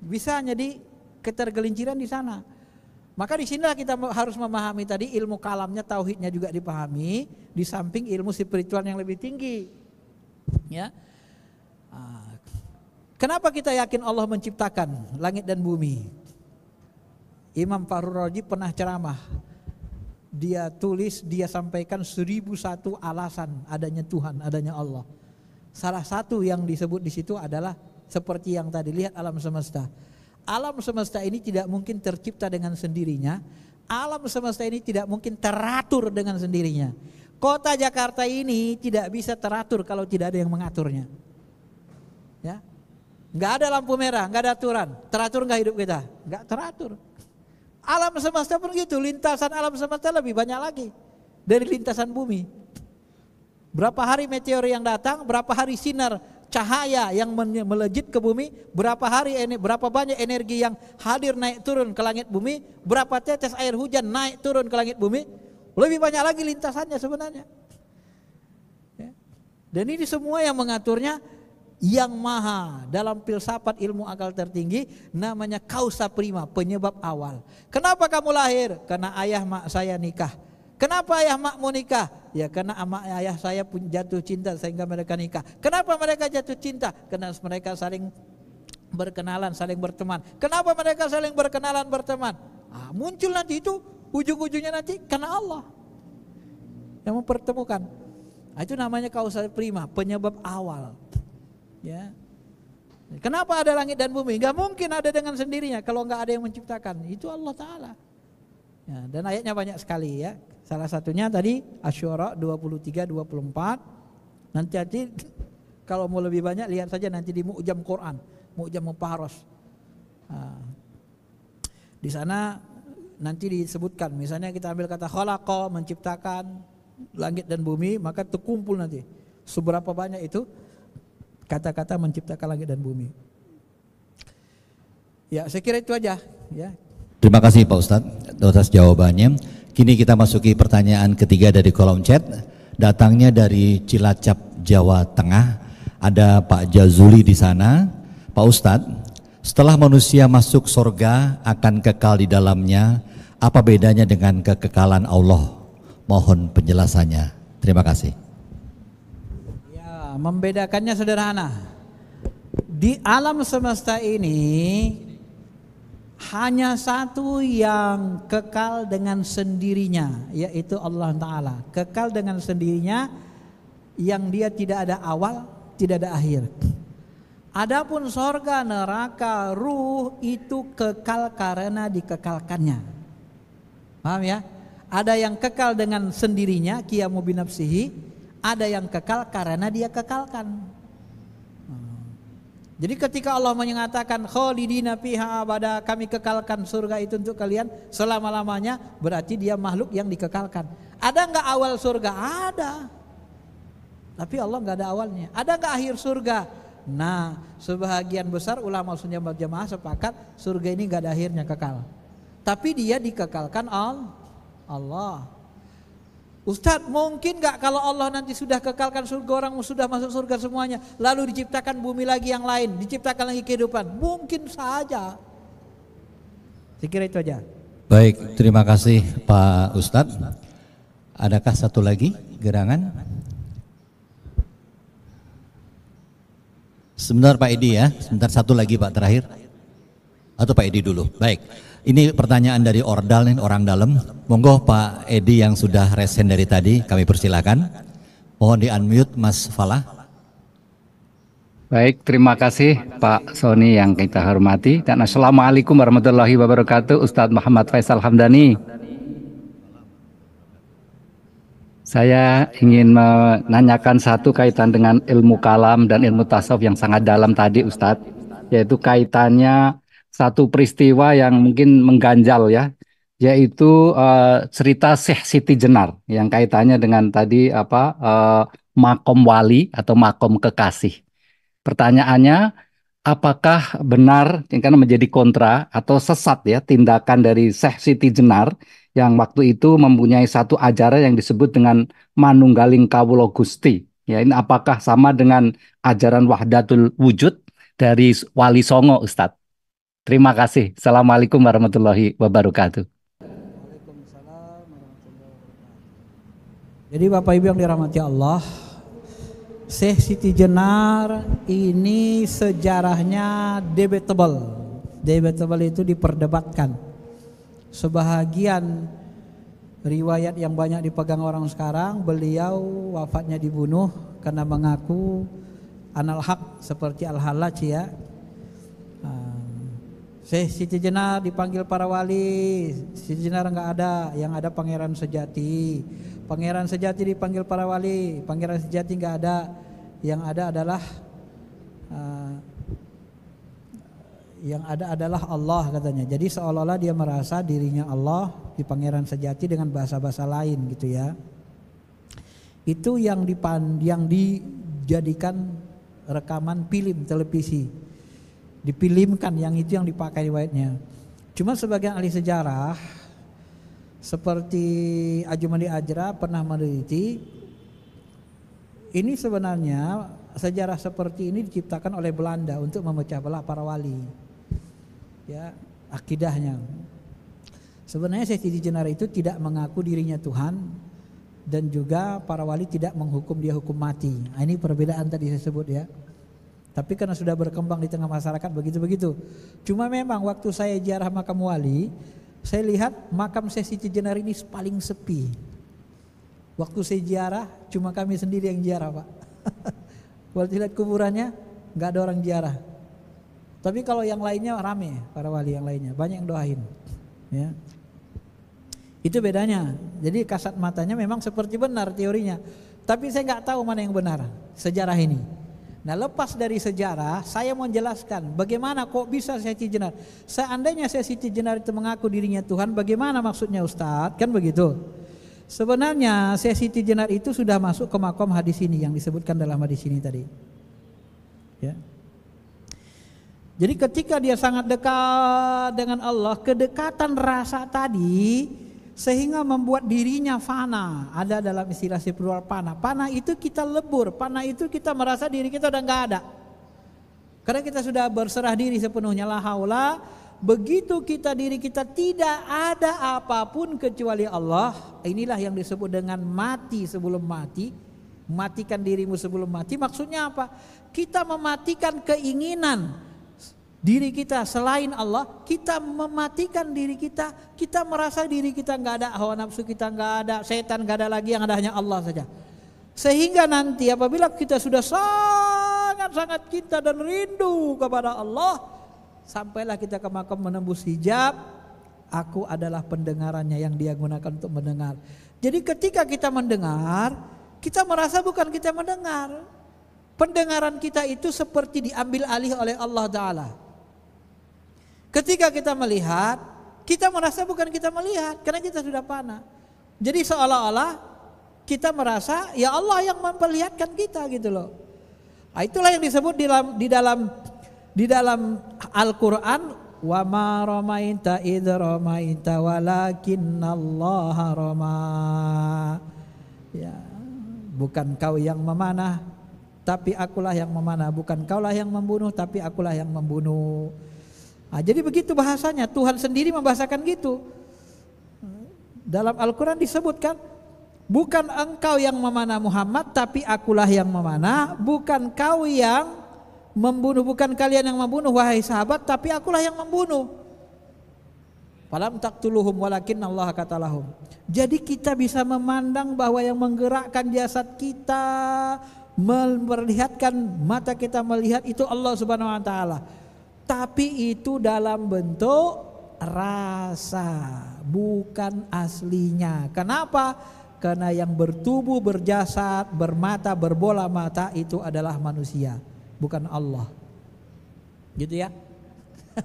Bisa jadi ketergelinciran di sana. Maka di sinilah kita harus memahami tadi ilmu kalamnya, tauhidnya juga dipahami di samping ilmu spiritual yang lebih tinggi. Ya. Ah. Kenapa kita yakin Allah menciptakan langit dan bumi? Imam Farul Raji pernah ceramah. Dia tulis, dia sampaikan seribu satu alasan adanya Tuhan, adanya Allah. Salah satu yang disebut di situ adalah seperti yang tadi lihat alam semesta. Alam semesta ini tidak mungkin tercipta dengan sendirinya. Alam semesta ini tidak mungkin teratur dengan sendirinya. Kota Jakarta ini tidak bisa teratur kalau tidak ada yang mengaturnya. Ya, nggak ada lampu merah, nggak ada aturan. Teratur nggak hidup kita? Nggak teratur. Alam semesta pun gitu, lintasan alam semesta lebih banyak lagi dari lintasan bumi. Berapa hari meteor yang datang, berapa hari sinar cahaya yang melejit ke bumi, berapa hari ini berapa banyak energi yang hadir naik turun ke langit bumi, berapa tetes air hujan naik turun ke langit bumi, lebih banyak lagi lintasannya sebenarnya. Ya. Dan ini semua yang mengaturnya yang maha dalam filsafat ilmu akal tertinggi namanya causa prima, penyebab awal. Kenapa kamu lahir? Karena ayah mak saya nikah. Kenapa ayah mak mau nikah? Ya karena amak ayah saya pun jatuh cinta sehingga mereka nikah. Kenapa mereka jatuh cinta? Karena mereka saling berkenalan, saling berteman. Kenapa mereka saling berkenalan, berteman? Nah, muncul nanti itu ujung-ujungnya nanti karena Allah yang mempertemukan. Nah, itu namanya kausa prima, penyebab awal. Ya. Kenapa ada langit dan bumi? Gak mungkin ada dengan sendirinya kalau nggak ada yang menciptakan. Itu Allah Taala. Ya, dan ayatnya banyak sekali ya. Salah satunya tadi Asyura 23 24. Nanti nanti <laughs> kalau mau lebih banyak lihat saja nanti di Mu'jam Quran, Mu'jam Muparos. Nah, di sana nanti disebutkan misalnya kita ambil kata khalaqa menciptakan langit dan bumi maka terkumpul nanti seberapa banyak itu kata-kata menciptakan langit dan bumi. Ya, saya kira itu aja, ya. Terima kasih Pak Ustadz atas jawabannya. Kini kita masuki pertanyaan ketiga dari kolom chat. Datangnya dari Cilacap, Jawa Tengah. Ada Pak Jazuli di sana. Pak Ustadz, setelah manusia masuk surga akan kekal di dalamnya, apa bedanya dengan kekekalan Allah? Mohon penjelasannya. Terima kasih membedakannya sederhana. Di alam semesta ini hanya satu yang kekal dengan sendirinya, yaitu Allah Ta'ala. Kekal dengan sendirinya yang dia tidak ada awal, tidak ada akhir. Adapun sorga, neraka, ruh itu kekal karena dikekalkannya. Paham ya? Ada yang kekal dengan sendirinya, kiamu binafsihi, ada yang kekal karena dia kekalkan. Jadi ketika Allah mengatakan khalidina fiha abada, kami kekalkan surga itu untuk kalian selama-lamanya, berarti dia makhluk yang dikekalkan. Ada nggak awal surga? Ada. Tapi Allah nggak ada awalnya. Ada nggak akhir surga? Nah, sebahagian besar ulama sunnah jamaah sepakat surga ini nggak ada akhirnya kekal. Tapi dia dikekalkan Allah. Ustadz mungkin nggak kalau Allah nanti sudah kekalkan surga orang sudah masuk surga semuanya lalu diciptakan bumi lagi yang lain diciptakan lagi kehidupan mungkin saja saya kira itu aja baik terima kasih Pak Ustadz adakah satu lagi gerangan sebentar Pak Edi ya sebentar satu lagi Pak terakhir atau Pak Edi dulu baik ini pertanyaan dari Ordal nih, orang dalam. Monggo Pak Edi yang sudah resen dari tadi, kami persilakan. Mohon di unmute Mas Falah. Baik, terima kasih Pak Sony yang kita hormati. Dan Assalamualaikum warahmatullahi wabarakatuh Ustadz Muhammad Faisal Hamdani. Saya ingin menanyakan satu kaitan dengan ilmu kalam dan ilmu tasawuf yang sangat dalam tadi Ustadz, yaitu kaitannya satu peristiwa yang mungkin mengganjal ya, yaitu uh, cerita Syekh Siti Jenar yang kaitannya dengan tadi apa uh, makom wali atau makom kekasih. Pertanyaannya, apakah benar yang kan menjadi kontra atau sesat ya tindakan dari Syekh Siti Jenar yang waktu itu mempunyai satu ajaran yang disebut dengan Manunggaling Kawulo Gusti. Ya, ini apakah sama dengan ajaran Wahdatul Wujud dari Wali Songo, Ustadz? Terima kasih. Assalamualaikum warahmatullahi wabarakatuh. Jadi Bapak Ibu yang dirahmati Allah, Syekh Siti Jenar ini sejarahnya debatable. Debatable itu diperdebatkan. Sebahagian riwayat yang banyak dipegang orang sekarang, beliau wafatnya dibunuh karena mengaku anal hak seperti al-halaj ya, Syekh Siti Jenar dipanggil para wali. Siti Jenar enggak ada, yang ada pangeran sejati. Pangeran sejati dipanggil para wali, pangeran sejati enggak ada. Yang ada adalah uh, yang ada adalah Allah katanya. Jadi seolah-olah dia merasa dirinya Allah di pangeran sejati dengan bahasa-bahasa lain gitu ya. Itu yang dipan yang dijadikan rekaman film televisi dipilimkan yang itu yang dipakai riwayatnya. Cuma sebagian ahli sejarah seperti Ajumadi Ajra pernah meneliti ini sebenarnya sejarah seperti ini diciptakan oleh Belanda untuk memecah belah para wali. Ya, akidahnya. Sebenarnya Syekh Jenar itu tidak mengaku dirinya Tuhan dan juga para wali tidak menghukum dia hukum mati. Nah, ini perbedaan tadi saya sebut ya. Tapi karena sudah berkembang di tengah masyarakat begitu-begitu. Cuma memang waktu saya jarah makam wali, saya lihat makam Sesi Cijenar ini paling sepi. Waktu saya jarah, cuma kami sendiri yang jarah Pak. Waktu <laughs> lihat kuburannya, nggak ada orang jarah. Tapi kalau yang lainnya rame, para wali yang lainnya, banyak yang doain. Ya. Itu bedanya. Jadi kasat matanya memang seperti benar teorinya. Tapi saya nggak tahu mana yang benar sejarah ini. Nah lepas dari sejarah, saya mau jelaskan bagaimana kok bisa Syekh Cijenar. Seandainya Syekh Cijenar itu mengaku dirinya Tuhan, bagaimana maksudnya Ustadz? Kan begitu. Sebenarnya Syekh Cijenar itu sudah masuk ke makom hadis ini yang disebutkan dalam hadis ini tadi. Ya. Jadi ketika dia sangat dekat dengan Allah, kedekatan rasa tadi sehingga membuat dirinya fana. Ada dalam istilah si plural fana. Fana itu kita lebur, fana itu kita merasa diri kita udah nggak ada. Karena kita sudah berserah diri sepenuhnya lah haula, begitu kita diri kita tidak ada apapun kecuali Allah, inilah yang disebut dengan mati sebelum mati. Matikan dirimu sebelum mati maksudnya apa? Kita mematikan keinginan diri kita selain Allah, kita mematikan diri kita, kita merasa diri kita nggak ada, hawa nafsu kita nggak ada, setan nggak ada lagi, yang ada hanya Allah saja. Sehingga nanti apabila kita sudah sangat-sangat kita dan rindu kepada Allah, sampailah kita ke makam menembus hijab, aku adalah pendengarannya yang dia gunakan untuk mendengar. Jadi ketika kita mendengar, kita merasa bukan kita mendengar. Pendengaran kita itu seperti diambil alih oleh Allah Ta'ala. Ketika kita melihat, kita merasa bukan kita melihat karena kita sudah panah. Jadi seolah-olah kita merasa ya Allah yang memperlihatkan kita gitu loh. Nah, itulah yang disebut di dalam di dalam di dalam Al-Qur'an wa ma ramaita id ramaita walakinallaha rama. Ya, bukan kau yang memanah tapi akulah yang memanah, bukan kaulah yang membunuh tapi akulah yang membunuh. Nah, jadi begitu bahasanya, Tuhan sendiri membahasakan gitu. Dalam Al-Quran disebutkan, bukan engkau yang memanah Muhammad, tapi akulah yang memanah, bukan kau yang membunuh, bukan kalian yang membunuh, wahai sahabat, tapi akulah yang membunuh. Falam taktuluhum walakin Allah katalahum. Jadi kita bisa memandang bahwa yang menggerakkan jasad kita, memperlihatkan mata kita melihat itu Allah Subhanahu wa taala tapi itu dalam bentuk rasa, bukan aslinya. Kenapa? Karena yang bertubuh, berjasad, bermata, berbola mata itu adalah manusia, bukan Allah. Gitu ya. <laughs>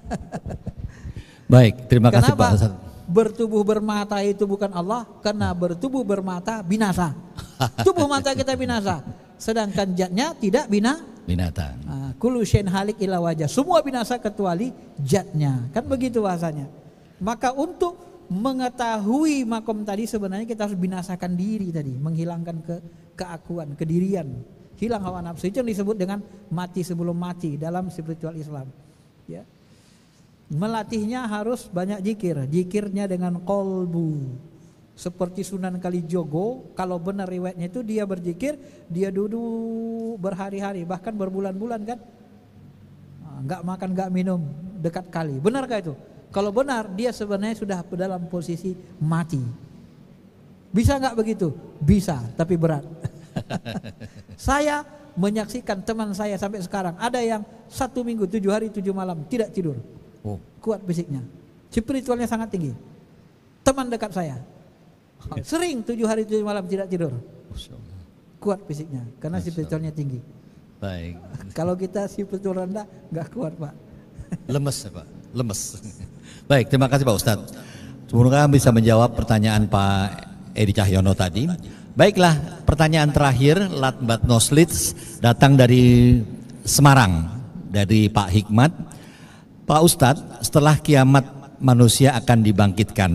Baik, terima kasih Kenapa? Pak Hasan. Bertubuh bermata itu bukan Allah, karena bertubuh bermata binasa. <laughs> Tubuh mata kita binasa, sedangkan jatnya tidak bina binatang. Ah, Kulu halik ila wajah. Semua binasa kecuali jatnya. Kan begitu bahasanya. Maka untuk mengetahui makom tadi sebenarnya kita harus binasakan diri tadi. Menghilangkan ke keakuan, kedirian. Hilang hawa nafsu. Itu yang disebut dengan mati sebelum mati dalam spiritual Islam. Ya. Melatihnya harus banyak jikir. Jikirnya dengan kolbu. Seperti Sunan Kalijogo, kalau benar riwayatnya itu dia berzikir, dia duduk berhari-hari, bahkan berbulan-bulan kan. Ah, nggak makan, nggak minum, dekat kali. Benarkah itu? Kalau benar, dia sebenarnya sudah dalam posisi mati. Bisa nggak begitu? Bisa, tapi berat. <laughs> saya menyaksikan teman saya sampai sekarang ada yang satu minggu tujuh hari tujuh malam tidak tidur. Oh. Kuat fisiknya, spiritualnya sangat tinggi. Teman dekat saya, <laughs> Sering tujuh hari tujuh malam tidak tidur. Kuat fisiknya karena spiritualnya tinggi. Baik. <laughs> Kalau kita spiritual rendah nggak kuat pak. <laughs> Lemes ya pak, lemes. Baik, terima kasih Pak Ustadz. Semoga bisa menjawab pertanyaan Pak Edi Cahyono tadi. Baiklah, pertanyaan terakhir Latbat Noslits datang dari Semarang dari Pak Hikmat. Pak Ustadz, setelah kiamat manusia akan dibangkitkan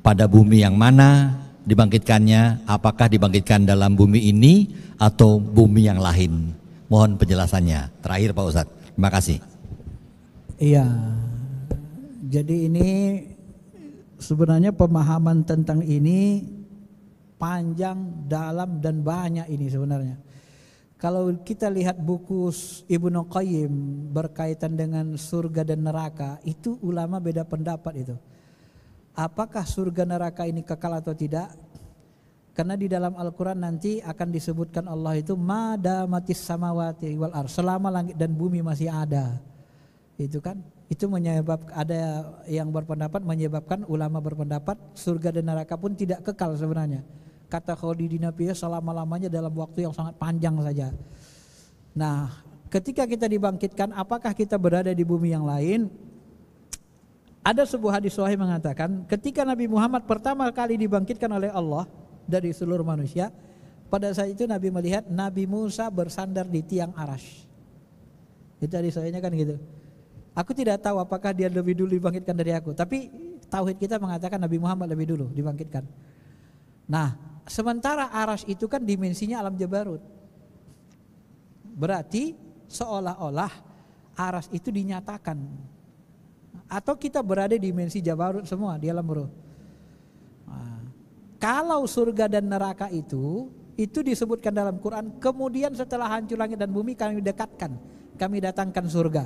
pada bumi yang mana dibangkitkannya, apakah dibangkitkan dalam bumi ini atau bumi yang lain? Mohon penjelasannya. Terakhir Pak Ustadz, terima kasih. Iya, jadi ini sebenarnya pemahaman tentang ini panjang, dalam dan banyak ini sebenarnya. Kalau kita lihat buku Ibnu Qayyim berkaitan dengan surga dan neraka, itu ulama beda pendapat itu apakah surga neraka ini kekal atau tidak? Karena di dalam Al-Quran nanti akan disebutkan Allah itu madamatis samawati wal ar. Selama langit dan bumi masih ada. Itu kan. Itu menyebab ada yang berpendapat menyebabkan ulama berpendapat surga dan neraka pun tidak kekal sebenarnya. Kata Khalidina Piyah selama-lamanya dalam waktu yang sangat panjang saja. Nah, ketika kita dibangkitkan apakah kita berada di bumi yang lain? Ada sebuah hadis sahih mengatakan ketika Nabi Muhammad pertama kali dibangkitkan oleh Allah dari seluruh manusia, pada saat itu Nabi melihat Nabi Musa bersandar di tiang aras. Itu hadis sahihnya kan gitu. Aku tidak tahu apakah dia lebih dulu dibangkitkan dari aku, tapi tauhid kita mengatakan Nabi Muhammad lebih dulu dibangkitkan. Nah, sementara aras itu kan dimensinya alam jabarut. Berarti seolah-olah aras itu dinyatakan atau kita berada di dimensi jabarut semua di alam ruh. Nah, kalau surga dan neraka itu itu disebutkan dalam Quran. Kemudian setelah hancur langit dan bumi kami dekatkan, kami datangkan surga.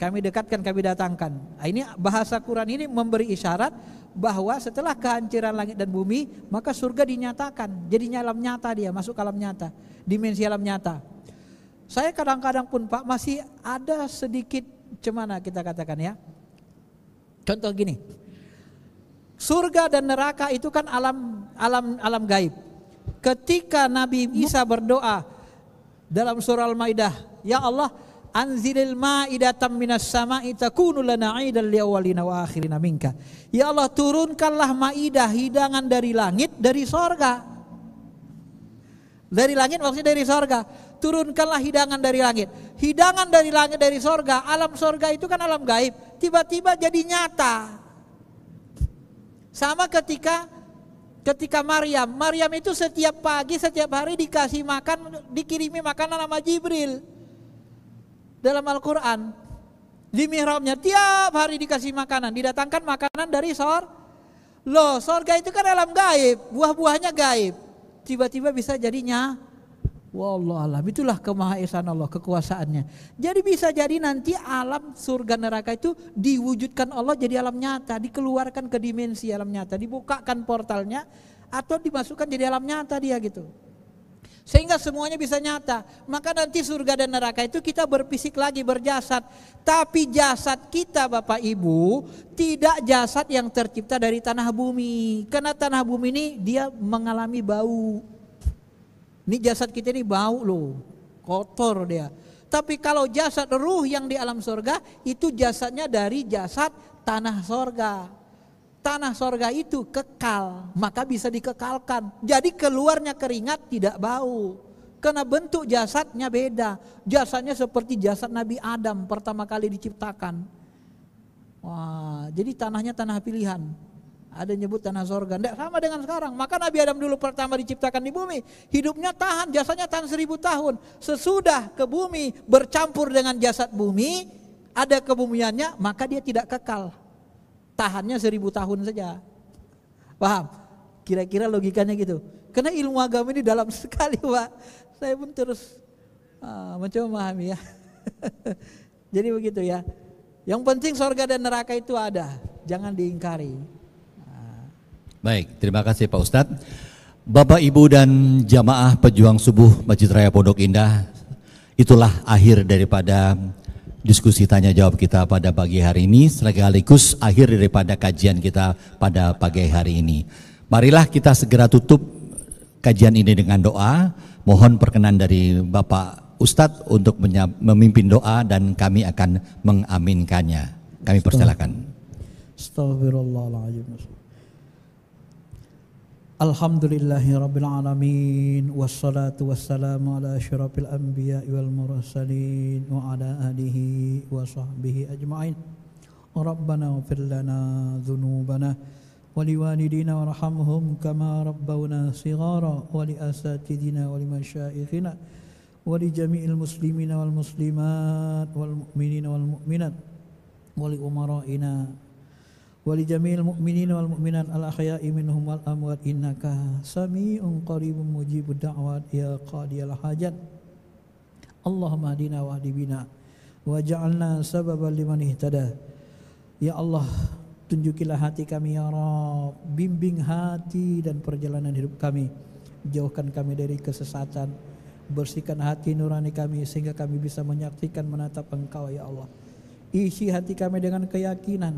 Kami dekatkan, kami datangkan. Nah, ini bahasa Quran ini memberi isyarat bahwa setelah kehancuran langit dan bumi, maka surga dinyatakan. jadi alam nyata dia, masuk alam nyata, dimensi alam nyata. Saya kadang-kadang pun Pak masih ada sedikit cemana kita katakan ya. Contoh gini. Surga dan neraka itu kan alam alam alam gaib. Ketika Nabi Isa berdoa dalam surah Al-Maidah, "Ya Allah, anzilil ma'idatan minas sama'i takunu lana 'idan liawalina wa akhirina minka." Ya Allah, turunkanlah maidah hidangan dari langit dari sorga. Dari langit maksudnya dari sorga. Turunkanlah hidangan dari langit hidangan dari langit dari sorga, alam sorga itu kan alam gaib, tiba-tiba jadi nyata. Sama ketika ketika Maryam, Maryam itu setiap pagi setiap hari dikasih makan, dikirimi makanan sama Jibril dalam Al-Quran di mihrabnya tiap hari dikasih makanan, didatangkan makanan dari sor. Loh, sorga itu kan alam gaib, buah-buahnya gaib. Tiba-tiba bisa jadinya Wallah Itulah kemahaesaan Allah, kekuasaannya. Jadi bisa jadi nanti alam surga neraka itu diwujudkan Allah jadi alam nyata, dikeluarkan ke dimensi alam nyata, dibukakan portalnya atau dimasukkan jadi alam nyata dia gitu. Sehingga semuanya bisa nyata. Maka nanti surga dan neraka itu kita berfisik lagi, berjasad. Tapi jasad kita Bapak Ibu tidak jasad yang tercipta dari tanah bumi. Karena tanah bumi ini dia mengalami bau ini jasad kita ini bau loh, kotor dia. Tapi kalau jasad ruh yang di alam sorga itu jasadnya dari jasad tanah sorga. Tanah sorga itu kekal, maka bisa dikekalkan. Jadi keluarnya keringat tidak bau. Karena bentuk jasadnya beda. Jasadnya seperti jasad Nabi Adam pertama kali diciptakan. Wah, jadi tanahnya tanah pilihan. Ada nyebut tanah sorga. Tidak sama dengan sekarang. Maka Nabi Adam dulu pertama diciptakan di bumi. Hidupnya tahan, jasanya tahan seribu tahun. Sesudah ke bumi bercampur dengan jasad bumi, ada kebumiannya, maka dia tidak kekal. Tahannya seribu tahun saja. Paham? Kira-kira logikanya gitu. Karena ilmu agama ini dalam <laughs> sekali Pak. Saya pun terus uh, mencoba memahami ya. <laughs> Jadi begitu ya. Yang penting sorga dan neraka itu ada, jangan diingkari. Baik, terima kasih Pak Ustadz. Bapak, Ibu, dan jamaah pejuang subuh Masjid Raya Pondok Indah, itulah akhir daripada diskusi tanya jawab kita pada pagi hari ini, sekaligus akhir daripada kajian kita pada pagi hari ini. Marilah kita segera tutup kajian ini dengan doa. Mohon perkenan dari Bapak Ustadz untuk memimpin doa dan kami akan mengaminkannya. Kami persilakan. Astagfirullahaladzim. الحمد لله رب العالمين والصلاة والسلام على أشرف الأنبياء والمرسلين وعلى آله وصحبه أجمعين ربنا اغفر لنا ذنوبنا ولوالدينا وارحمهم كما ربونا صغارا ولأساتذنا ولمشايخنا ولجميع المسلمين والمسلمات والمؤمنين والمؤمنات ولأمرائنا wali jamil mu'minin wal mu'minat al akhya'i minhum wal amwat innaka sami'un qaribun mujibud da'wat ya qadiyal hajat Allahumma hadina wa bina wa ja'alna sababan liman ihtada ya Allah tunjukilah hati kami ya Rabb bimbing hati dan perjalanan hidup kami jauhkan kami dari kesesatan bersihkan hati nurani kami sehingga kami bisa menyaksikan menatap Engkau ya Allah isi hati kami dengan keyakinan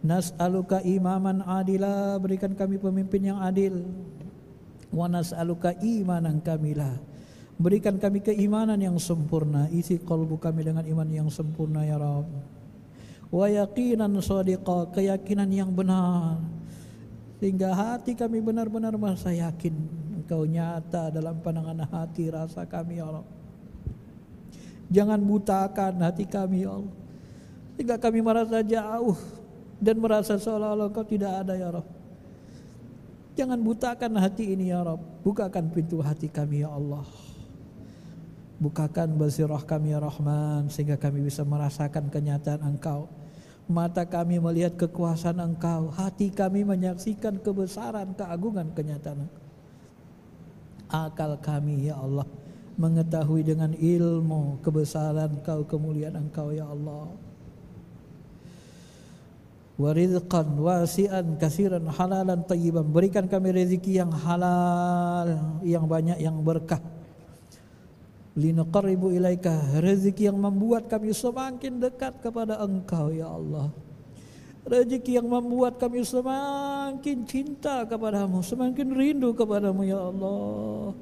Nas'aluka imaman adila Berikan kami pemimpin yang adil Wa nas'aluka imanan kamila Berikan kami keimanan yang sempurna Isi kalbu kami dengan iman yang sempurna ya Rabb Wa yakinan sadiqa Keyakinan yang benar Sehingga hati kami benar-benar merasa yakin Engkau nyata dalam pandangan hati rasa kami ya Rabb Jangan butakan hati kami ya Allah Sehingga kami merasa jauh dan merasa seolah-olah kau tidak ada ya Rob. Jangan butakan hati ini ya Rob. Bukakan pintu hati kami ya Allah. Bukakan basirah kami ya Rahman sehingga kami bisa merasakan kenyataan Engkau. Mata kami melihat kekuasaan Engkau, hati kami menyaksikan kebesaran, keagungan kenyataan Engkau. Akal kami ya Allah mengetahui dengan ilmu kebesaran Engkau, kemuliaan Engkau ya Allah warizqan wasi'an kasiran halalan tayyiban berikan kami rezeki yang halal yang banyak yang berkah linaqribu ilaika rezeki yang membuat kami semakin dekat kepada engkau ya Allah rezeki yang membuat kami semakin cinta kepadamu semakin rindu kepadamu ya Allah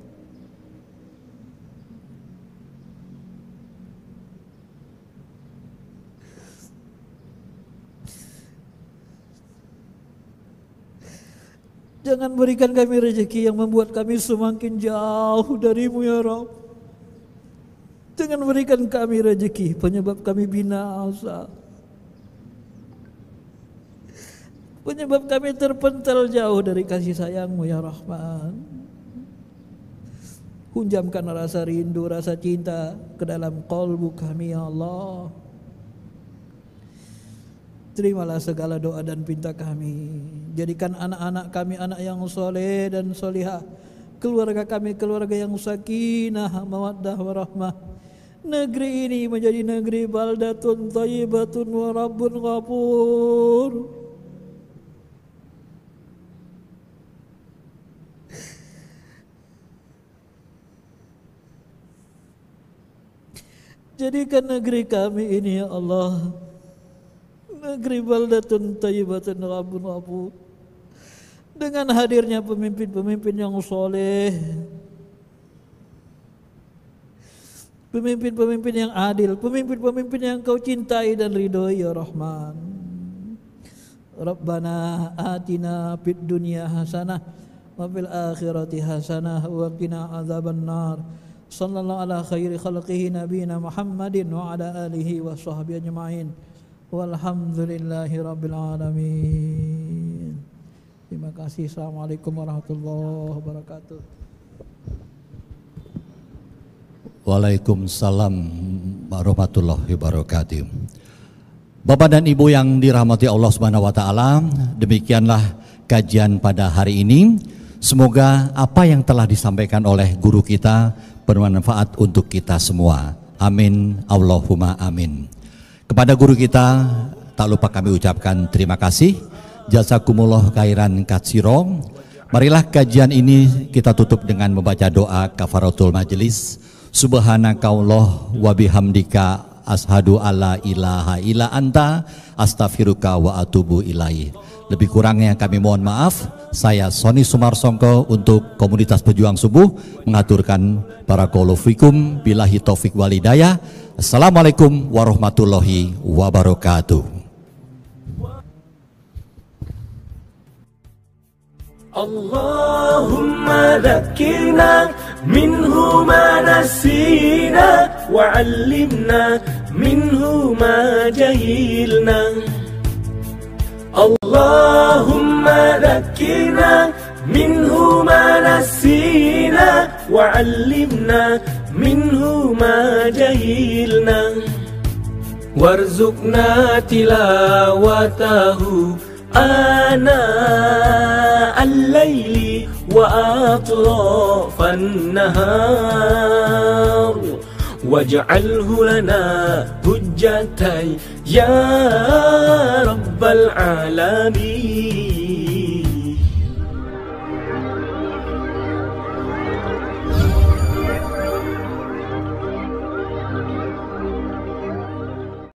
Jangan berikan kami rezeki yang membuat kami semakin jauh darimu ya Rabb. Jangan berikan kami rezeki penyebab kami binasa. Penyebab kami terpental jauh dari kasih sayangmu ya Rahman. Hunjamkan rasa rindu, rasa cinta ke dalam kolbu kami ya Allah. Terimalah segala doa dan pinta kami. Jadikan anak-anak kami anak yang soleh dan solihah. Keluarga kami keluarga yang sakinah, mawaddah, warahmah. Negeri ini menjadi negeri baldatun tayyibatun warabun ghafur. Jadikan negeri kami ini ya Allah Gribaldatun tayyibatun rabbun abu. Dengan hadirnya pemimpin-pemimpin yang soleh, Pemimpin-pemimpin yang adil, pemimpin-pemimpin yang kau cintai dan ridhoi ya Rahman. Rabbana atina fid dunya hasanah wa fil akhirati hasanah wa qina azabannar. Sallallahu ala khairi khalqihi nabiyina Muhammadin wa ala alihi wa sahbihi ajma'in. Walhamdulillahirrabbilalamin Terima kasih Assalamualaikum warahmatullahi wabarakatuh Waalaikumsalam warahmatullahi wabarakatuh Bapak dan Ibu yang dirahmati Allah Subhanahu wa taala, demikianlah kajian pada hari ini. Semoga apa yang telah disampaikan oleh guru kita bermanfaat untuk kita semua. Amin. Allahumma amin. Kepada guru kita, tak lupa kami ucapkan terima kasih. jasa kumuloh kairan katsiro. Marilah kajian ini kita tutup dengan membaca doa kafaratul majelis. Subhanakallah wa bihamdika Ashadu alla ilaha illa anta astaghfiruka wa atubu ilaih. Lebih kurangnya kami mohon maaf. Saya Sony Sumarsongko untuk Komunitas Pejuang Subuh mengaturkan para kolofikum bilahi taufik walidaya. Assalamualaikum warahmatullahi wabarakatuh. اللهم ذكرنا منه ما نسينا وعلمنا منه ما جهلنا اللهم ذكرنا منه ما نسينا وعلمنا منه ما جهلنا وارزقنا تلاوته آناء الليل وأطراف النهار واجعله لنا هجتي يا رب العالمين